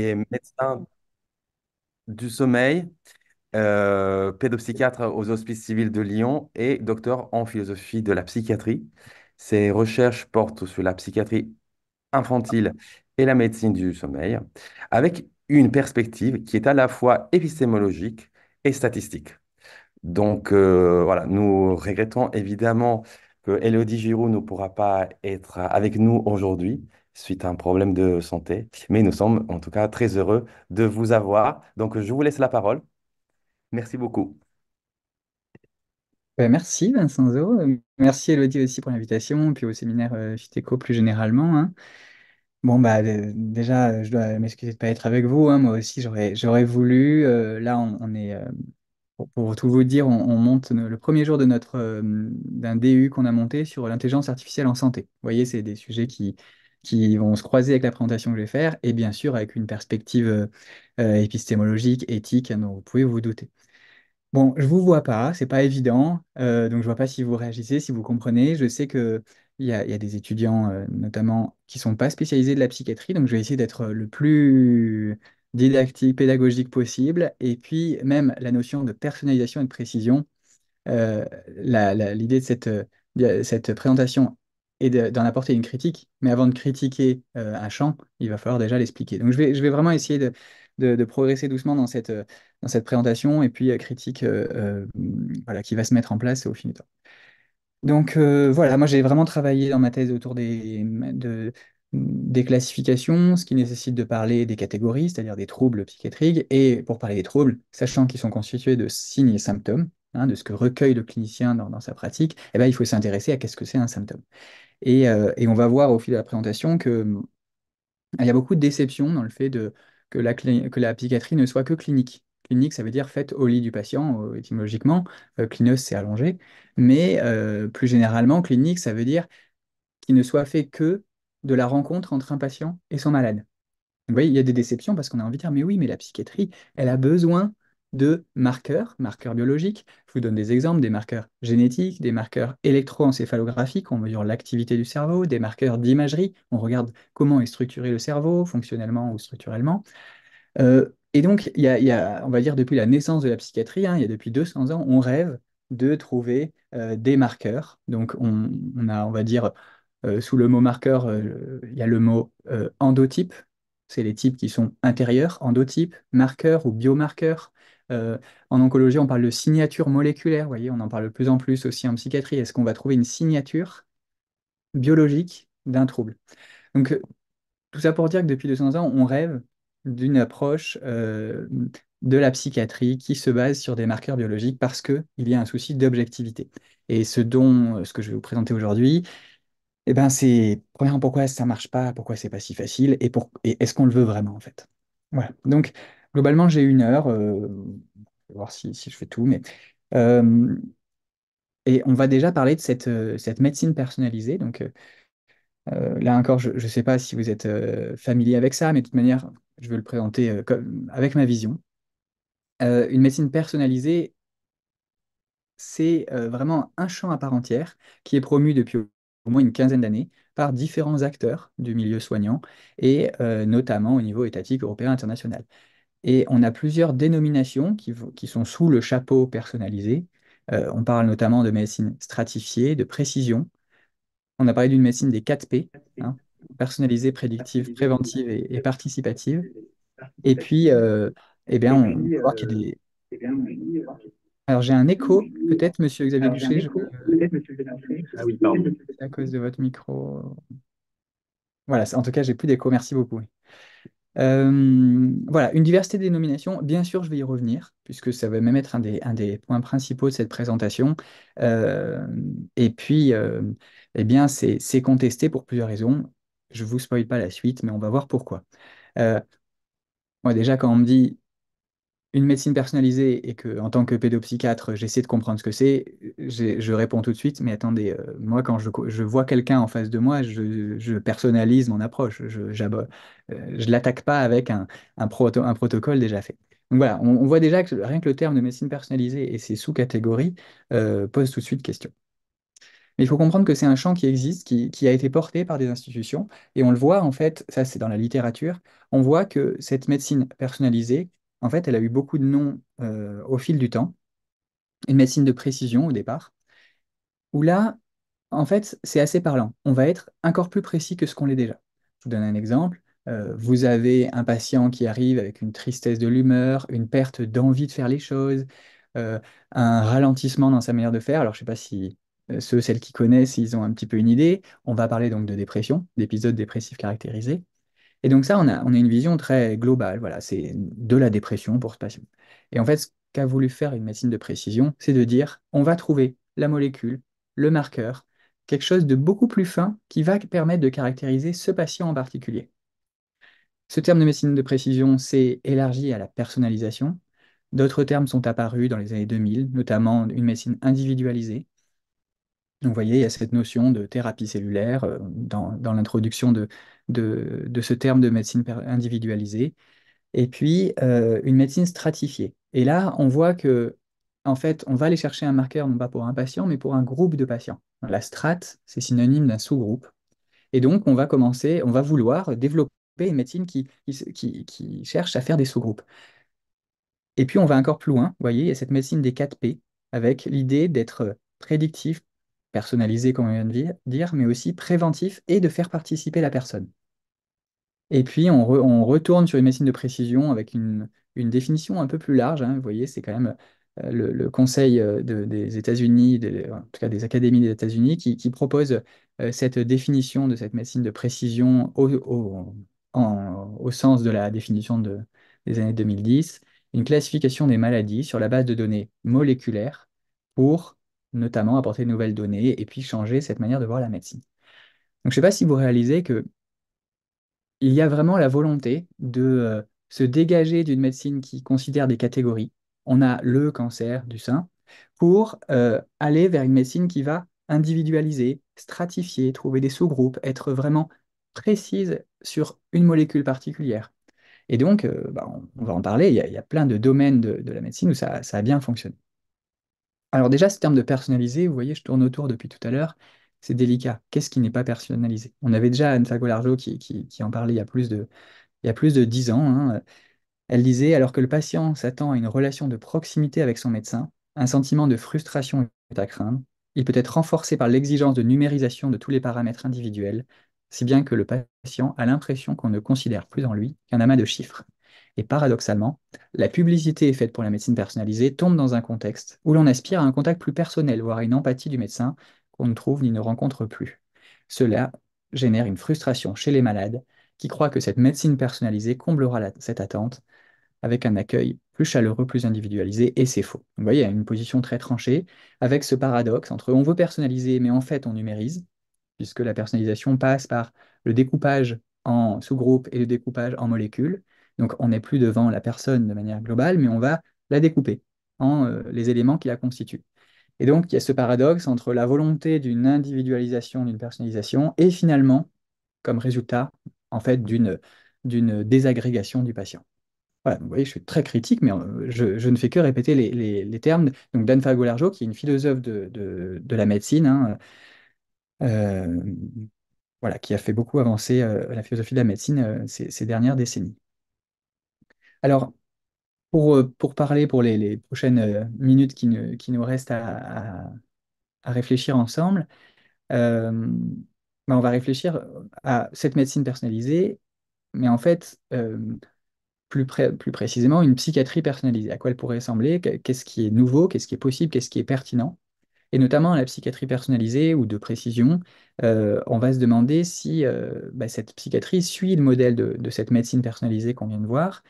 qui est médecin du sommeil, euh, pédopsychiatre aux hospices civils de Lyon et docteur en philosophie de la psychiatrie. Ses recherches portent sur la psychiatrie infantile et la médecine du sommeil, avec une perspective qui est à la fois épistémologique et statistique. Donc euh, voilà, nous regrettons évidemment que Elodie Giroud ne pourra pas être avec nous aujourd'hui, suite à un problème de santé. Mais nous sommes en tout cas très heureux de vous avoir. Donc, je vous laisse la parole. Merci beaucoup. Ben, merci Vincent Merci Elodie aussi pour l'invitation, puis au séminaire FITECO euh, plus généralement. Hein. Bon, bah, déjà, je dois m'excuser de ne pas être avec vous. Hein. Moi aussi, j'aurais voulu. Euh, là, on, est. Euh, pour, tout vous dire, on, monte le, premier jour de notre d'un DU qu'on a monté sur l'intelligence artificielle en santé. Vous voyez, c'est des sujets qui, qui vont se croiser avec la présentation que je vais faire, et bien sûr avec une perspective euh, euh, épistémologique, éthique, hein, dont vous pouvez vous douter. Bon, je vous vois pas, c'est pas évident, euh, donc je vois pas si vous réagissez, si vous comprenez. Je sais que il y, a, des étudiants, notamment, qui sont pas spécialisés de la psychiatrie, donc je vais essayer d'être le plus didactique, pédagogique possible. Et puis même la notion de personnalisation et de précision, l'idée de cette, cette présentation et d'en apporter une critique. Mais avant de critiquer euh, un champ, il va falloir déjà l'expliquer. Donc je vais, vraiment essayer de, progresser doucement dans cette, euh, dans cette présentation et puis euh, critique voilà, qui va se mettre en place au fil du temps. Donc voilà, moi j'ai vraiment travaillé dans ma thèse autour des, des classifications, ce qui nécessite de parler des catégories, c'est-à-dire des troubles psychiatriques, et pour parler des troubles, sachant qu'ils sont constitués de signes et symptômes, Hein, de ce que recueille le clinicien dans, sa pratique, eh ben, il faut s'intéresser à qu'est-ce que c'est un symptôme. Et, euh, on va voir au fil de la présentation que euh, il y a beaucoup de déceptions dans le fait que, la psychiatrie ne soit que clinique. Clinique, ça veut dire faite au lit du patient, euh, étymologiquement. clineuse, c'est allongé. Mais plus généralement, clinique, ça veut dire qu'il ne soit fait que de la rencontre entre un patient et son malade. Vous voyez, il y a des déceptions parce qu'on a envie de dire, mais oui, mais la psychiatrie, elle a besoin de marqueurs, marqueurs biologiques. Je vous donne des exemples, des marqueurs génétiques, des marqueurs électroencéphalographiques, on mesure l'activité du cerveau, des marqueurs d'imagerie, on regarde comment est structuré le cerveau, fonctionnellement ou structurellement. Euh, et donc, il y, a, on va dire, depuis la naissance de la psychiatrie, hein, il y a depuis 200 ans, on rêve de trouver euh, des marqueurs. Donc, on, a, on va dire, euh, sous le mot marqueur, il y a le mot endotype, c'est les types qui sont intérieurs, endotype, marqueur ou biomarqueur, euh, en oncologie, on parle de signature moléculaire, vous voyez, on en parle de plus en plus aussi en psychiatrie. Est-ce qu'on va trouver une signature biologique d'un trouble Donc, euh, tout ça pour dire que depuis 200 ans, on rêve d'une approche euh, de la psychiatrie qui se base sur des marqueurs biologiques parce qu'il y a un souci d'objectivité. Et ce dont, ce que je vais vous présenter aujourd'hui, eh ben c'est premièrement pourquoi ça marche pas, pourquoi c'est pas si facile et, et est-ce qu'on le veut vraiment en fait. Voilà. Donc globalement, j'ai une heure. je euh, vais voir si, je fais tout, mais. Euh, et on va déjà parler de cette, euh, médecine personnalisée. Donc, là encore, je ne sais pas si vous êtes familier avec ça, mais de toute manière, je veux le présenter avec ma vision. une médecine personnalisée, c'est vraiment un champ à part entière qui est promu depuis au moins une quinzaine d'années par différents acteurs du milieu soignant et notamment au niveau étatique, européen, international. Et on a plusieurs dénominations qui, sont sous le chapeau personnalisé. Euh, on parle notamment de médecine stratifiée, de précision. On a parlé d'une médecine des 4 P, hein, personnalisée, prédictive, préventive et, participative. Et puis, euh, eh, euh, eh bien, on va voir qu'il y a des... Alors j'ai un écho, peut-être Monsieur Xavier Boucher Ah oui, pardon. À cause de votre micro. Voilà, en tout cas, j'ai plus d'écho. Merci beaucoup. Euh, voilà, une diversité des nominations. Bien sûr, je vais y revenir, puisque ça va même être un des, points principaux de cette présentation. Euh, et puis, euh, eh bien, c'est contesté pour plusieurs raisons. Je ne vous spoil pas la suite, mais on va voir pourquoi. moi, déjà, quand on me dit une médecine personnalisée et que, en tant que pédopsychiatre, j'essaie de comprendre ce que c'est, je réponds tout de suite, mais attendez, euh, moi, quand je, vois quelqu'un en face de moi, je, personnalise mon approche. Je ne euh, l'attaque pas avec un, protocole déjà fait. Donc voilà, on, voit déjà que rien que le terme de médecine personnalisée et ses sous-catégories euh, posent tout de suite question. Mais il faut comprendre que c'est un champ qui existe, qui, a été porté par des institutions, et on le voit en fait, ça c'est dans la littérature, on voit que cette médecine personnalisée, en fait, elle a eu beaucoup de noms euh, au fil du temps. Une médecine de précision au départ, où là, en fait, c'est assez parlant. On va être encore plus précis que ce qu'on l'est déjà. Je vous donne un exemple. Euh, vous avez un patient qui arrive avec une tristesse de l'humeur, une perte d'envie de faire les choses, euh, un ralentissement dans sa manière de faire. Alors, je ne sais pas si ceux, celles qui connaissent, ils ont un petit peu une idée. On va parler donc de dépression, d'épisodes dépressifs caractérisés. Et donc ça, on a, on a une vision très globale, voilà, c'est de la dépression pour ce patient. Et en fait, ce qu'a voulu faire une médecine de précision, c'est de dire, on va trouver la molécule, le marqueur, quelque chose de beaucoup plus fin qui va permettre de caractériser ce patient en particulier. Ce terme de médecine de précision s'est élargi à la personnalisation. D'autres termes sont apparus dans les années 2000, notamment une médecine individualisée. Donc, vous voyez, il y a cette notion de thérapie cellulaire euh, dans, dans l'introduction de, de, ce terme de médecine individualisée. Et puis, euh, une médecine stratifiée. Et là, on voit que, en fait, on va aller chercher un marqueur, non pas pour un patient, mais pour un groupe de patients. La strate, c'est synonyme d'un sous-groupe. Et donc, on va commencer, on va vouloir développer une médecine qui, qui, qui cherche à faire des sous-groupes. Et puis, on va encore plus loin, vous voyez, il y a cette médecine des 4 P, avec l'idée d'être prédictif, personnalisé comme on vient de dire, mais aussi préventif et de faire participer la personne. Et puis on, retourne sur une médecine de précision avec une, définition un peu plus large. Hein. Vous voyez, c'est quand même euh, le, Conseil euh, des États-Unis, en tout cas des académies des États-Unis, qui, propose euh, cette définition de cette médecine de précision au, sens de la définition des années 2010, une classification des maladies sur la base de données moléculaires pour notamment apporter de nouvelles données et puis changer cette manière de voir la médecine. Donc je ne sais pas si vous réalisez que il y a vraiment la volonté de euh, se dégager d'une médecine qui considère des catégories. On a le cancer du sein pour euh, aller vers une médecine qui va individualiser, stratifier, trouver des sous-groupes, être vraiment précise sur une molécule particulière. Et donc, euh, bah, on, va en parler, il y, a, plein de domaines de, la médecine où ça a bien fonctionné. Alors déjà, ce terme de personnalisé, vous voyez, je tourne autour depuis tout à l'heure, c'est délicat. Qu'est-ce qui n'est pas personnalisé On avait déjà Anne Fagolargeau qui, qui, en parlait il y a plus de, il y a plus de 10 ans. Hein. Elle disait, alors que le patient s'attend à une relation de proximité avec son médecin, un sentiment de frustration est à craindre. Il peut être renforcé par l'exigence de numérisation de tous les paramètres individuels, si bien que le patient a l'impression qu'on ne considère plus en lui qu'un amas de chiffres. Et paradoxalement, la publicité faite pour la médecine personnalisée tombe dans un contexte où l'on aspire à un contact plus personnel, voire à une empathie du médecin qu'on ne trouve ni ne rencontre plus. Cela génère une frustration chez les malades qui croient que cette médecine personnalisée comblera cette attente avec un accueil plus chaleureux, plus individualisé, et c'est faux. vous voyez, il y a une position très tranchée avec ce paradoxe entre on veut personnaliser, mais en fait on numérise, puisque la personnalisation passe par le découpage en sous-groupes et le découpage en molécules, donc on n'est plus devant la personne de manière globale, mais on va la découper en euh, les éléments qui la constituent. Et donc il y a ce paradoxe entre la volonté d'une individualisation, d'une personnalisation, et finalement, comme résultat, en fait, d'une désagrégation du patient. Voilà, vous voyez, je suis très critique, mais euh, je, ne fais que répéter les, termes. Donc, Dan Fagolarjo, qui est une philosophe de, la médecine, hein, euh, voilà, qui a fait beaucoup avancer la philosophie de la médecine ces, dernières décennies. Alors, euh, pour, parler pour les, prochaines euh, minutes qui, nous restent à, réfléchir ensemble, euh, ben, on va réfléchir à cette médecine personnalisée, mais en fait, plus, précisément, une psychiatrie personnalisée. À quoi elle pourrait ressembler Qu'est-ce qui est nouveau Qu'est-ce qui est possible Qu'est-ce qui est pertinent et notamment la psychiatrie personnalisée ou de précision, on va se demander si ben, cette psychiatrie suit le modèle de cette médecine personnalisée qu'on vient de voir,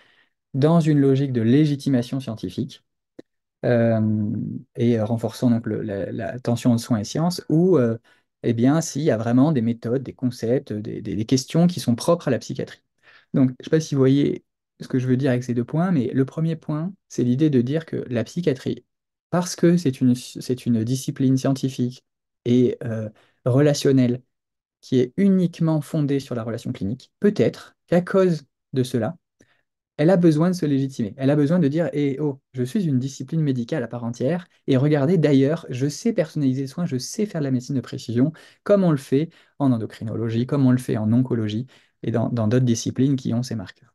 dans une logique de légitimation scientifique euh, et euh, renforçant donc la, tension entre soins et sciences, ou euh, eh bien s'il y a vraiment des méthodes, des concepts, des, questions qui sont propres à la psychiatrie. Donc, je ne sais pas si vous voyez ce que je veux dire avec ces deux points, mais le premier point, c'est l'idée de dire que la psychiatrie, parce que c'est une, c'est une discipline scientifique et relationnelle qui est uniquement fondée sur la relation clinique, peut-être qu'à cause de cela, elle a besoin de se légitimer. Elle a besoin de dire Eh oh, je suis une discipline médicale à part entière. Et regardez, d'ailleurs, je sais personnaliser les soin, je sais faire de la médecine de précision, comme on le fait en endocrinologie, comme on le fait en oncologie et dans d'autres disciplines qui ont ces marqueurs.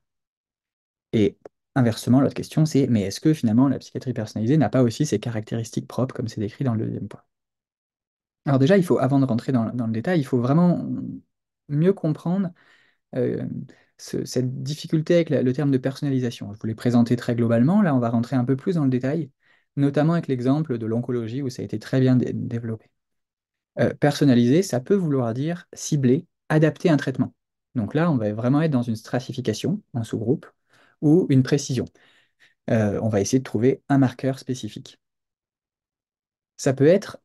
Et inversement, l'autre question, c'est Mais est-ce que finalement la psychiatrie personnalisée n'a pas aussi ses caractéristiques propres, comme c'est décrit dans le deuxième point Alors, déjà, il faut, avant de rentrer dans, le détail, il faut vraiment mieux comprendre. Euh, cette difficulté avec le terme de personnalisation. Je vous l'ai présenté très globalement, là on va rentrer un peu plus dans le détail, notamment avec l'exemple de l'oncologie où ça a été très bien développé. Euh, personnaliser, ça peut vouloir dire cibler, adapter un traitement. Donc là, on va vraiment être dans une stratification un sous-groupe ou une précision. Euh, on va essayer de trouver un marqueur spécifique. Ça peut être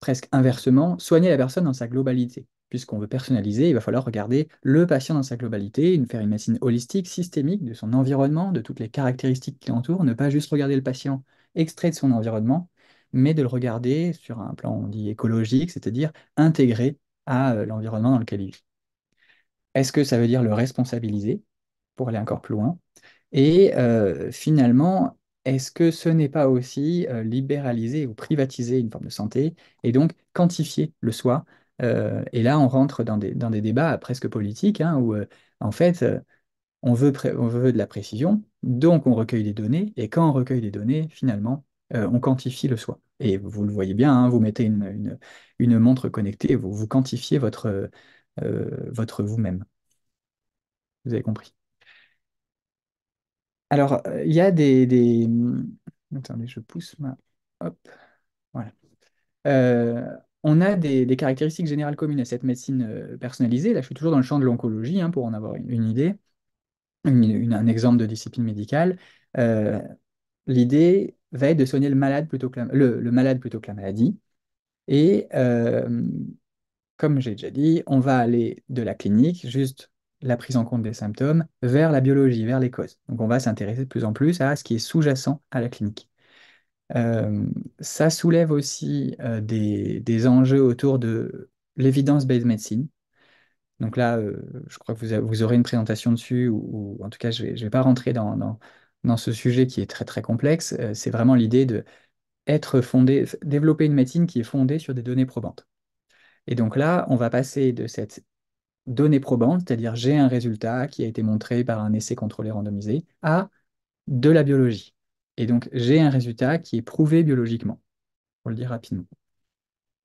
presque inversement soigner la personne dans sa globalité puisqu'on veut personnaliser, il va falloir regarder le patient dans sa globalité, une faire une médecine holistique, systémique, de son environnement, de toutes les caractéristiques qui l'entourent, ne pas juste regarder le patient extrait de son environnement, mais de le regarder sur un plan, on dit, écologique, c'est-à-dire intégré à euh, l'environnement dans lequel il vit. Est-ce que ça veut dire le responsabiliser pour aller encore plus loin Et euh, finalement, est-ce que ce n'est pas aussi euh, libéraliser ou privatiser une forme de santé et donc quantifier le soi euh, et là, on rentre dans des, débats presque politiques, hein, où euh, en fait, euh, on veut, de la précision, donc on recueille des données, et quand on recueille des données, finalement, on quantifie le soi. Et vous le voyez bien, hein, vous mettez une, montre connectée, vous, quantifiez votre, vous-même. Vous avez compris. Alors, il y a des, Attendez, je pousse ma... Hop. Voilà on a des, caractéristiques générales communes à cette médecine euh, personnalisée. Là, je suis toujours dans le champ de l'oncologie, hein, pour en avoir une, idée, un exemple de discipline médicale. Euh, l'idée va être de soigner le malade plutôt que la, le, malade plutôt que la maladie. Et euh, comme j'ai déjà dit, on va aller de la clinique, juste la prise en compte des symptômes, vers la biologie, vers les causes. Donc on va s'intéresser de plus en plus à ce qui est sous-jacent à la clinique ça soulève aussi des, enjeux autour de l'évidence-based medicine Donc là, je crois que vous, aurez une présentation dessus, ou, en tout cas, je ne vais, pas rentrer dans, dans, dans, ce sujet qui est très très complexe. c'est vraiment l'idée de être fondé, développer une médecine qui est fondée sur des données probantes. Et donc là, on va passer de cette donnée probante, c'est-à-dire j'ai un résultat qui a été montré par un essai contrôlé randomisé, à de la biologie. Et donc, j'ai un résultat qui est prouvé biologiquement, pour le dire rapidement.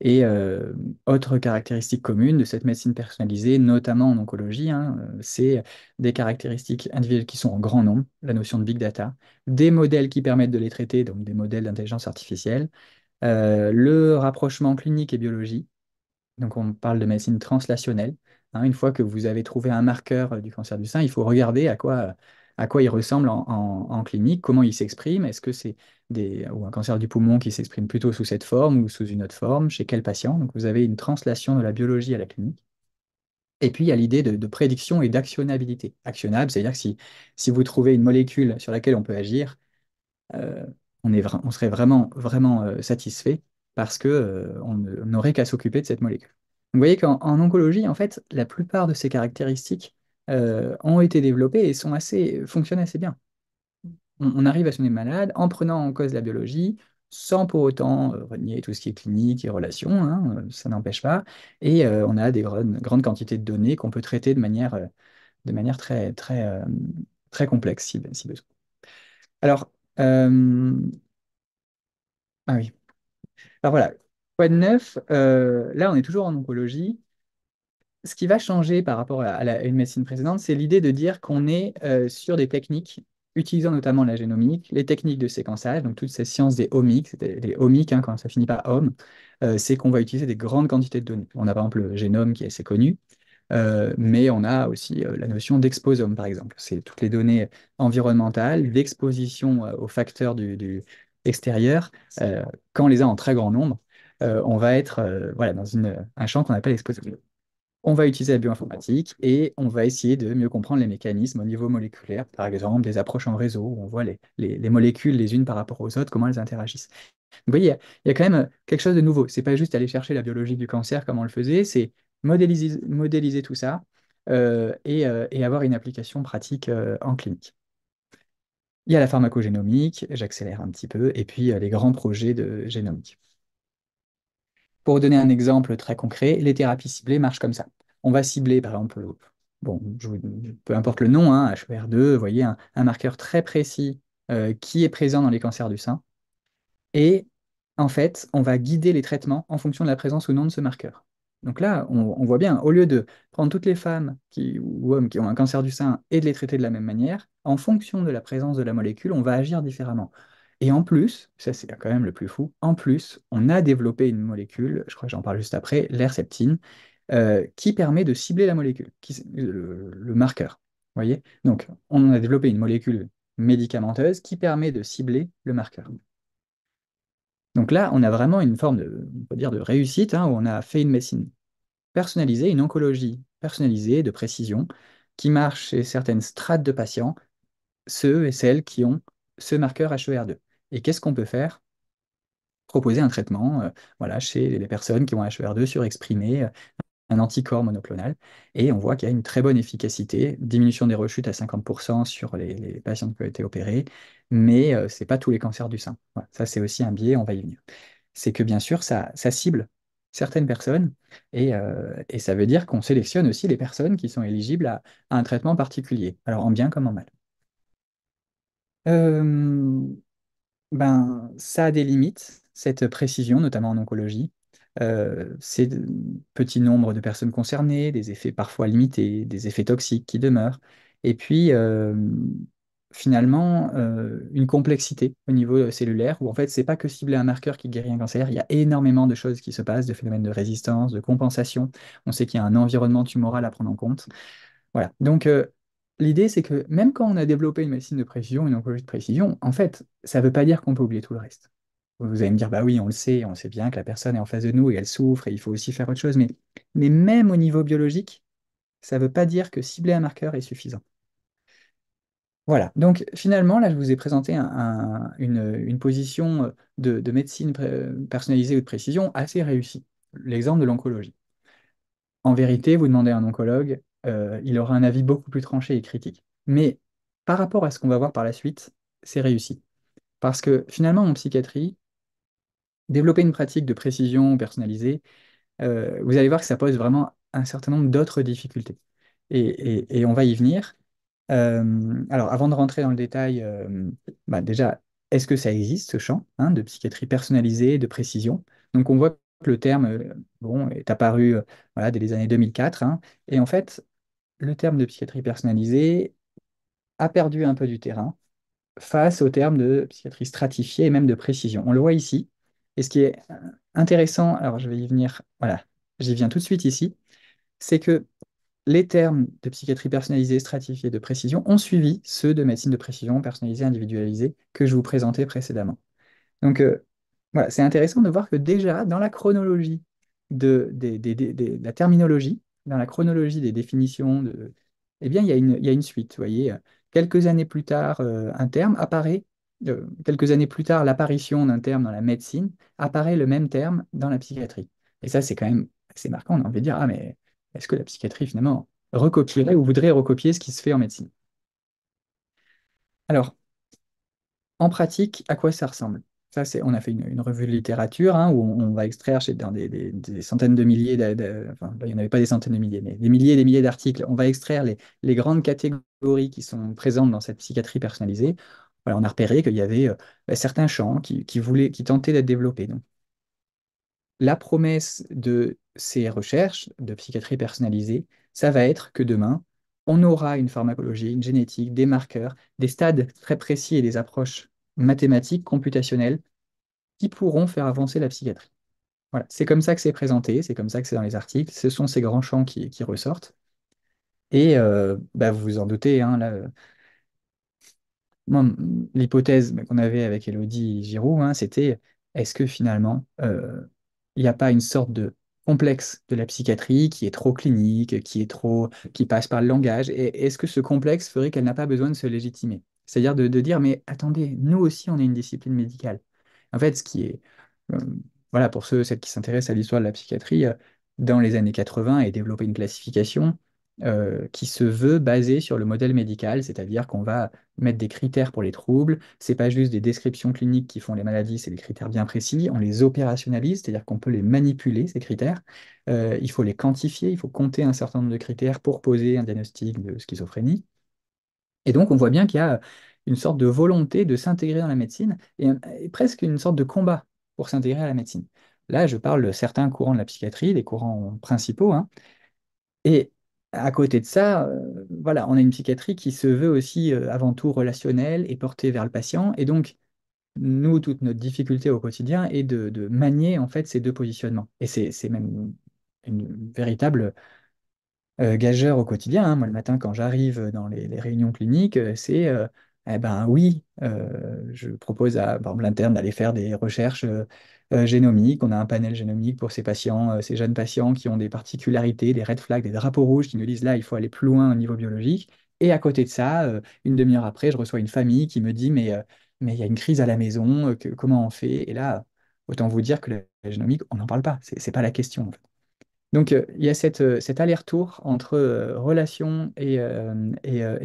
Et euh, autre caractéristique commune de cette médecine personnalisée, notamment en oncologie, hein, euh, c'est des caractéristiques individuelles qui sont en grand nombre, la notion de big data, des modèles qui permettent de les traiter, donc des modèles d'intelligence artificielle, euh, le rapprochement clinique et biologie, donc on parle de médecine translationnelle. Hein. une fois que vous avez trouvé un marqueur du cancer du sein, il faut regarder à quoi à quoi il ressemble en, clinique, comment il s'exprime, est-ce que c'est des, ou un cancer du poumon qui s'exprime plutôt sous cette forme ou sous une autre forme, chez quel patient. Donc vous avez une translation de la biologie à la clinique. Et puis, il y a l'idée de, prédiction et d'actionnabilité. Actionnable, c'est-à-dire que si, si, vous trouvez une molécule sur laquelle on peut agir, euh, on, est on, serait vraiment, vraiment euh, satisfait parce qu'on euh, n'aurait qu'à s'occuper de cette molécule. vous voyez qu'en oncologie, en fait, la plupart de ces caractéristiques euh, ont été développés et sont assez, fonctionnent assez bien. On, arrive à soigner malade en prenant en cause la biologie, sans pour autant nier euh, renier tout ce qui est clinique et relations, hein, euh, ça n'empêche pas. Et on a des grandes, quantités de données qu'on peut traiter de manière, de manière très, très, très complexe, si, besoin. Alors, ah oui. Alors voilà, point de neuf Là, on est toujours en oncologie ce qui va changer par rapport à, la, une médecine précédente, c'est l'idée de dire qu'on est euh, sur des techniques utilisant notamment la génomique, les techniques de séquençage, donc toutes ces sciences des omics, les omics, hein, quand ça finit par homme, euh, c'est qu'on va utiliser des grandes quantités de données. On a par exemple le génome qui est assez connu, euh, mais on a aussi la notion d'exposome, par exemple. C'est toutes les données environnementales, d'exposition aux facteurs du, extérieur, quand on les a en très grand nombre, on va être voilà, dans un champ qu'on appelle exposome on va utiliser la bioinformatique et on va essayer de mieux comprendre les mécanismes au niveau moléculaire, par exemple des approches en réseau où on voit les, molécules les unes par rapport aux autres, comment elles interagissent. vous voyez, il y, a quand même quelque chose de nouveau. C'est pas juste aller chercher la biologie du cancer comme on le faisait, c'est modéliser, tout ça euh, euh, et, avoir une application pratique euh, en clinique. Il y a la pharmacogénomique, j'accélère un petit peu, et puis les grands projets de génomique. Pour donner un exemple très concret, les thérapies ciblées marchent comme ça on va cibler, par exemple, bon, peu importe le nom, hein, 2 e vous voyez, un, marqueur très précis euh, qui est présent dans les cancers du sein. Et en fait, on va guider les traitements en fonction de la présence ou non de ce marqueur. Donc là, on, voit bien, au lieu de prendre toutes les femmes qui, ou hommes qui ont un cancer du sein et de les traiter de la même manière, en fonction de la présence de la molécule, on va agir différemment. Et en plus, ça c'est quand même le plus fou, en plus, on a développé une molécule, je crois que j'en parle juste après, l'herceptine, euh, qui permet de cibler la molécule, le, marqueur. Voyez Donc, on a développé une molécule médicamenteuse qui permet de cibler le marqueur. Donc là, on a vraiment une forme de, dire de réussite, hein, où on a fait une médecine personnalisée, une oncologie personnalisée, de précision, qui marche chez certaines strates de patients, ceux et celles qui ont ce marqueur HER2. Et qu'est-ce qu'on peut faire Proposer un traitement euh, voilà, chez les personnes qui ont HER2 surexprimé, euh, un anticorps monoclonal. Et on voit qu'il y a une très bonne efficacité, diminution des rechutes à 50% sur les, patients qui ont été opérés, mais euh, ce n'est pas tous les cancers du sein. ça, c'est aussi un biais, on va y venir. C'est que bien sûr, ça, cible certaines personnes, euh, et, ça veut dire qu'on sélectionne aussi les personnes qui sont éligibles à, un traitement particulier, alors en bien comme en mal. Euh, ben, ça a des limites, cette précision, notamment en oncologie. Euh, c'est un petit nombre de personnes concernées, des effets parfois limités, des effets toxiques qui demeurent, et puis finalement une complexité au niveau cellulaire où en fait c'est pas que cibler un marqueur qui guérit un cancer, il y a énormément de choses qui se passent, de phénomènes de résistance, de compensation. On sait qu'il y a un environnement tumoral à prendre en compte. Voilà. Donc l'idée c'est que même quand on a développé une médecine de précision, une oncologie de précision, en fait ça ne veut pas dire qu'on peut oublier tout le reste. Vous allez me dire, bah oui, on le sait, on sait bien que la personne est en face de nous et elle souffre et il faut aussi faire autre chose. Mais, mais même au niveau biologique, ça ne veut pas dire que cibler un marqueur est suffisant. Voilà, donc finalement, là, je vous ai présenté une, position de, médecine personnalisée ou de précision assez réussie, l'exemple de l'oncologie. En vérité, vous demandez à un oncologue, euh, il aura un avis beaucoup plus tranché et critique. Mais par rapport à ce qu'on va voir par la suite, c'est réussi. Parce que finalement, en psychiatrie, développer une pratique de précision personnalisée, euh, vous allez voir que ça pose vraiment un certain nombre d'autres difficultés. Et, on va y venir. Euh, alors, avant de rentrer dans le détail, euh, bah, déjà, est-ce que ça existe ce champ hein, de psychiatrie personnalisée, de précision Donc, on voit que le terme bon, est apparu voilà, dès les années 2004. Hein. et en fait, le terme de psychiatrie personnalisée a perdu un peu du terrain face au terme de psychiatrie stratifiée et même de précision. On le voit ici, et ce qui est intéressant, alors je vais y venir, voilà, j'y viens tout de suite ici, c'est que les termes de psychiatrie personnalisée, stratifiée, de précision ont suivi ceux de médecine de précision, personnalisée, individualisée, que je vous présentais précédemment. Donc euh, voilà, c'est intéressant de voir que déjà dans la chronologie de, la terminologie, dans la chronologie des définitions, eh bien, il y, a une, suite. Vous voyez, euh, quelques années plus tard, euh, un terme apparaît euh, quelques années plus tard, l'apparition d'un terme dans la médecine, apparaît le même terme dans la psychiatrie. Et ça, c'est quand même assez marquant. On a envie de dire, ah, mais est-ce que la psychiatrie, finalement, recopierait ou voudrait recopier ce qui se fait en médecine Alors, en pratique, à quoi ça ressemble ça, c'est, on a fait une, revue de littérature hein, où on, va extraire chez, dans des, centaines de milliers, enfin, il n'y en avait pas des centaines de milliers, mais des milliers et des milliers d'articles. On va extraire les, grandes catégories qui sont présentes dans cette psychiatrie personnalisée on a repéré qu'il y avait euh, bah, certains champs qui, voulaient, qui tentaient d'être développés. Donc. La promesse de ces recherches de psychiatrie personnalisée, ça va être que demain, on aura une pharmacologie, une génétique, des marqueurs, des stades très précis et des approches mathématiques, computationnelles, qui pourront faire avancer la psychiatrie. Voilà, c'est comme ça que c'est présenté, c'est comme ça que c'est dans les articles, ce sont ces grands champs qui, ressortent. Et euh, bah, vous vous en doutez, hein, là, l'hypothèse bah, qu'on avait avec Elodie Giroud, hein, c'était est-ce que finalement, euh, il n'y a pas une sorte de complexe de la psychiatrie qui est trop clinique, qui est trop, qui passe par le langage, et est-ce que ce complexe ferait qu'elle n'a pas besoin de se légitimer C'est-à-dire de, dire, mais attendez, nous aussi, on est une discipline médicale. En fait, ce qui est, euh, voilà, pour ceux celles qui s'intéressent à l'histoire de la psychiatrie, euh, dans les années 80 et développer une classification euh, qui se veut basé sur le modèle médical, c'est-à-dire qu'on va mettre des critères pour les troubles, c'est pas juste des descriptions cliniques qui font les maladies, c'est des critères bien précis, on les opérationnalise, c'est-à-dire qu'on peut les manipuler, ces critères, euh, il faut les quantifier, il faut compter un certain nombre de critères pour poser un diagnostic de schizophrénie. Et donc on voit bien qu'il y a une sorte de volonté de s'intégrer dans la médecine et, euh, presque une sorte de combat pour s'intégrer à la médecine. Là, je parle de certains courants de la psychiatrie, des courants principaux, hein. et à côté de ça, euh, voilà, on a une psychiatrie qui se veut aussi euh, avant tout relationnelle et portée vers le patient. Et donc, nous, toute notre difficulté au quotidien est de, manier en fait ces deux positionnements. Et c'est même une véritable euh, gageure gageur au quotidien. Hein. Moi, le matin, quand j'arrive dans les, réunions cliniques, c'est eh bien oui, euh, je propose à par d'aller faire des recherches euh, euh, génomiques. On a un panel génomique pour ces patients, ces jeunes patients qui ont des particularités, des red flags, des drapeaux rouges qui nous disent là, il faut aller plus loin au niveau biologique. Et à côté de ça, une demi-heure après, je reçois une famille qui me dit mais il y a une crise à la maison, comment on fait Et là, autant vous dire que la, génomique, on n'en parle pas, c'est n'est pas la question. Donc, il y a cette, cet aller-retour entre relation et,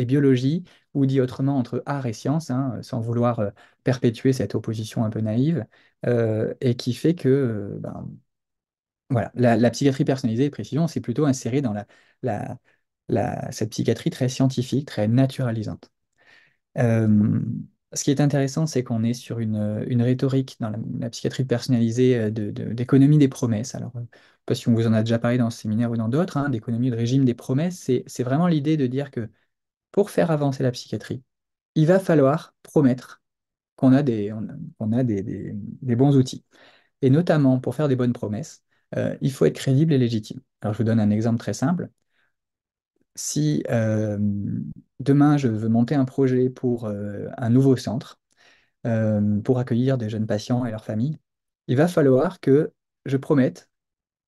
biologie ou dit autrement entre art et science, hein, sans vouloir euh, perpétuer cette opposition un peu naïve, euh, et qui fait que euh, ben, voilà, la, psychiatrie personnalisée, précision, c'est plutôt inséré dans la, la, cette psychiatrie très scientifique, très naturalisante. ce qui est intéressant, c'est qu'on est sur une, rhétorique dans la, psychiatrie personnalisée d'économie de, des promesses. Alors, je ne pas si on vous en a déjà parlé dans ce séminaire ou dans d'autres, hein, d'économie de régime des promesses, c'est vraiment l'idée de dire que pour faire avancer la psychiatrie, il va falloir promettre qu'on a, des, a des, bons outils. Et notamment, pour faire des bonnes promesses, euh, il faut être crédible et légitime. Alors, je vous donne un exemple très simple. Si euh, demain, je veux monter un projet pour euh, un nouveau centre, pour accueillir des jeunes patients et leurs familles, il va falloir que je promette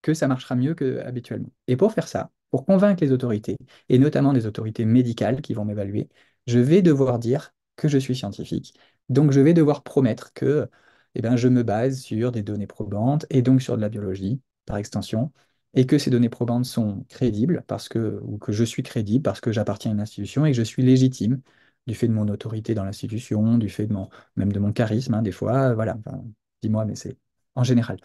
que ça marchera mieux qu'habituellement. Et pour faire ça, pour convaincre les autorités, et notamment les autorités médicales qui vont m'évaluer, je vais devoir dire que je suis scientifique. Donc je vais devoir promettre que eh ben, je me base sur des données probantes et donc sur de la biologie, par extension, et que ces données probantes sont crédibles parce que, ou que je suis crédible parce que j'appartiens à une institution et que je suis légitime du fait de mon autorité dans l'institution, du fait de mon, même de mon charisme, hein, des fois, voilà, dis-moi, mais c'est en général.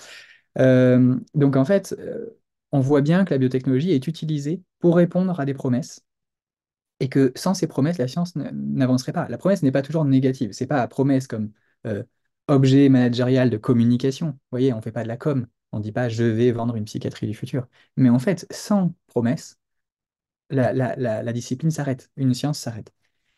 Euh, donc en fait, euh, on voit bien que la biotechnologie est utilisée pour répondre à des promesses et que sans ces promesses, la science n'avancerait pas. La promesse n'est pas toujours négative. C'est pas à promesse comme euh, objet managérial de communication. Vous voyez, on fait pas de la com. On dit pas je vais vendre une psychiatrie du futur. Mais en fait, sans promesse, la, discipline s'arrête, une science s'arrête.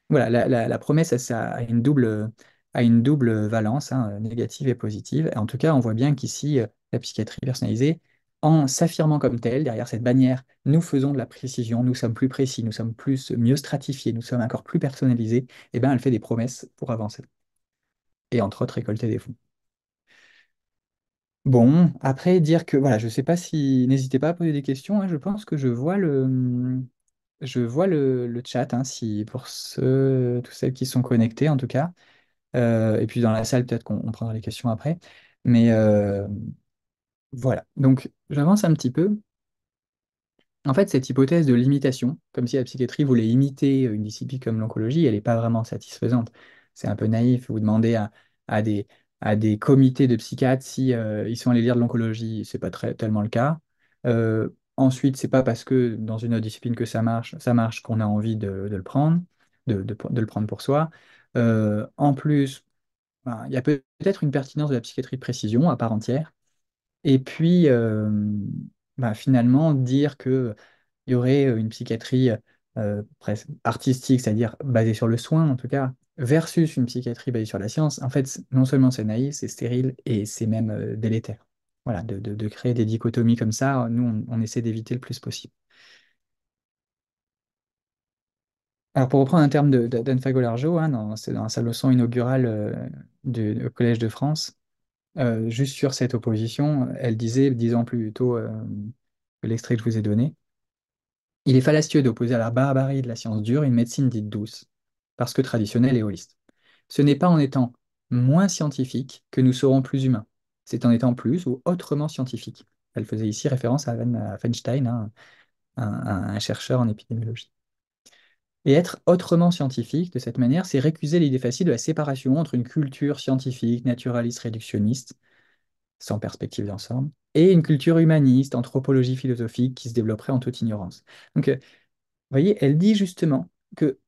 Voilà, la, promesse a une double, a une double valence, hein, négative et positive. En tout cas, on voit bien qu'ici, euh, la psychiatrie personnalisée, en s'affirmant comme tel, derrière cette bannière, nous faisons de la précision, nous sommes plus précis, nous sommes plus euh, mieux stratifiés, nous sommes encore plus personnalisés, et eh bien elle fait des promesses pour avancer. Et entre autres, récolter des fonds. Bon, après dire que voilà, je sais pas si n'hésitez pas à poser des questions, hein, je pense que je vois le je vois le, chat hein, pour ceux tous ceux qui sont connectés en tout cas. Euh, et puis dans la salle, peut-être qu'on prendra les questions après. Mais euh, voilà, donc j'avance un petit peu. En fait, cette hypothèse de limitation, comme si la psychiatrie voulait imiter une discipline comme l'oncologie, elle n'est pas vraiment satisfaisante. C'est un peu naïf. Vous demandez à, des, comités de psychiatres si euh, ils sont allés lire de l'oncologie, n'est pas tellement le cas. Ensuite, ensuite, c'est pas parce que dans une autre discipline que ça marche, ça marche qu'on a envie de, le prendre, de, le prendre pour soi. Euh, en plus, ben, il y a peut-être une pertinence de la psychiatrie de précision à part entière. Et puis, euh, bah, finalement, dire qu'il y aurait euh, une psychiatrie euh, artistique, c'est-à-dire basée sur le soin en tout cas, versus une psychiatrie basée sur la science, en fait, non seulement c'est naïf, c'est stérile et c'est même délétère. Voilà, de, créer des dichotomies comme ça, nous, on, essaie d'éviter le plus possible. Alors, pour reprendre un terme d'Anne Fagolargeau, hein, dans, sa leçon inaugurale du, Collège de France, euh, juste sur cette opposition, elle disait, dix ans plus tôt, euh, que l'extrait que je vous ai donné, il est fallacieux d'opposer à la barbarie de la science dure une médecine dite douce, parce que traditionnelle et holiste. Ce n'est pas en étant moins scientifique que nous serons plus humains, c'est en étant plus ou autrement scientifique. Elle faisait ici référence à, Feinstein, hein, un chercheur en épidémiologie. Et être autrement scientifique de cette manière, c'est récuser l'idée facile de la séparation entre une culture scientifique, naturaliste, réductionniste, sans perspective d'ensemble, et une culture humaniste, anthropologie philosophique qui se développerait en toute ignorance. Donc, euh, vous voyez, elle dit justement que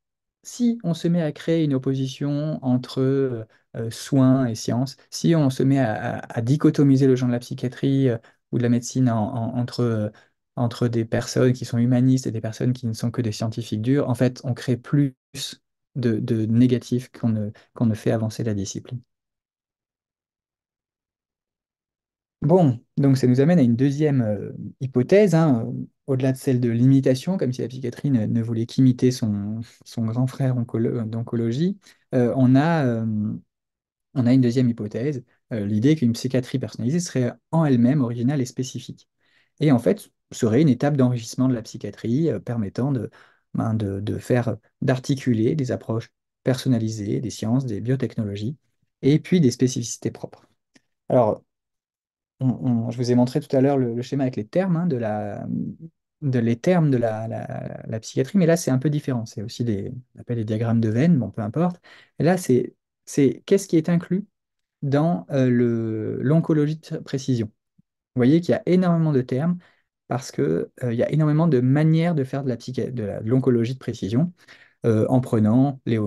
si on se met à créer une opposition entre euh, euh, soins et sciences, si on se met à, dichotomiser le genre de la psychiatrie ou de la médecine entre entre des personnes qui sont humanistes et des personnes qui ne sont que des scientifiques durs, en fait, on crée plus de, négatifs qu'on ne, fait avancer la discipline. Bon, donc ça nous amène à une deuxième euh, hypothèse, hein, euh, au-delà de celle de l'imitation, comme si la psychiatrie ne, voulait qu'imiter son, grand frère d'oncologie, euh, on, a, on a une deuxième hypothèse, l'idée qu'une psychiatrie personnalisée serait en elle-même originale et spécifique. Et en fait, serait une étape d'enrichissement de la psychiatrie euh, permettant ben, de, de, faire euh, d'articuler des approches personnalisées, des sciences, des biotechnologies, et puis des spécificités propres. Alors, je vous ai montré tout à l'heure le, schéma avec les termes hein, de la les termes de la, psychiatrie, mais là c'est un peu différent. C'est aussi des, diagrammes de veine bon peu importe. là c'est c'est qu'est-ce qui est inclus dans euh, l'oncologie de précision. Vous voyez qu'il y a énormément de termes parce qu'il euh, il y a énormément de manières de faire de l'oncologie de, de, précision, euh, en prenant les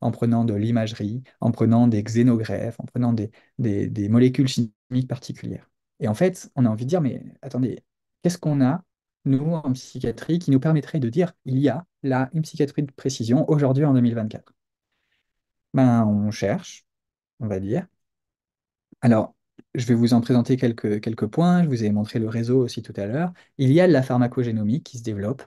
en prenant de l'imagerie, en prenant des xénogreffes, en prenant des, des, molécules chimiques particulières. Et en fait, on a envie de dire, mais attendez, qu'est-ce qu'on a, nous, en psychiatrie, qui nous permettrait de dire, il y a là une psychiatrie de précision aujourd'hui en 2024 Ben, on cherche, on va dire. Alors, je vais vous en présenter quelques, points. Je vous ai montré le réseau aussi tout à l'heure. Il y a de la pharmacogénomique qui se développe.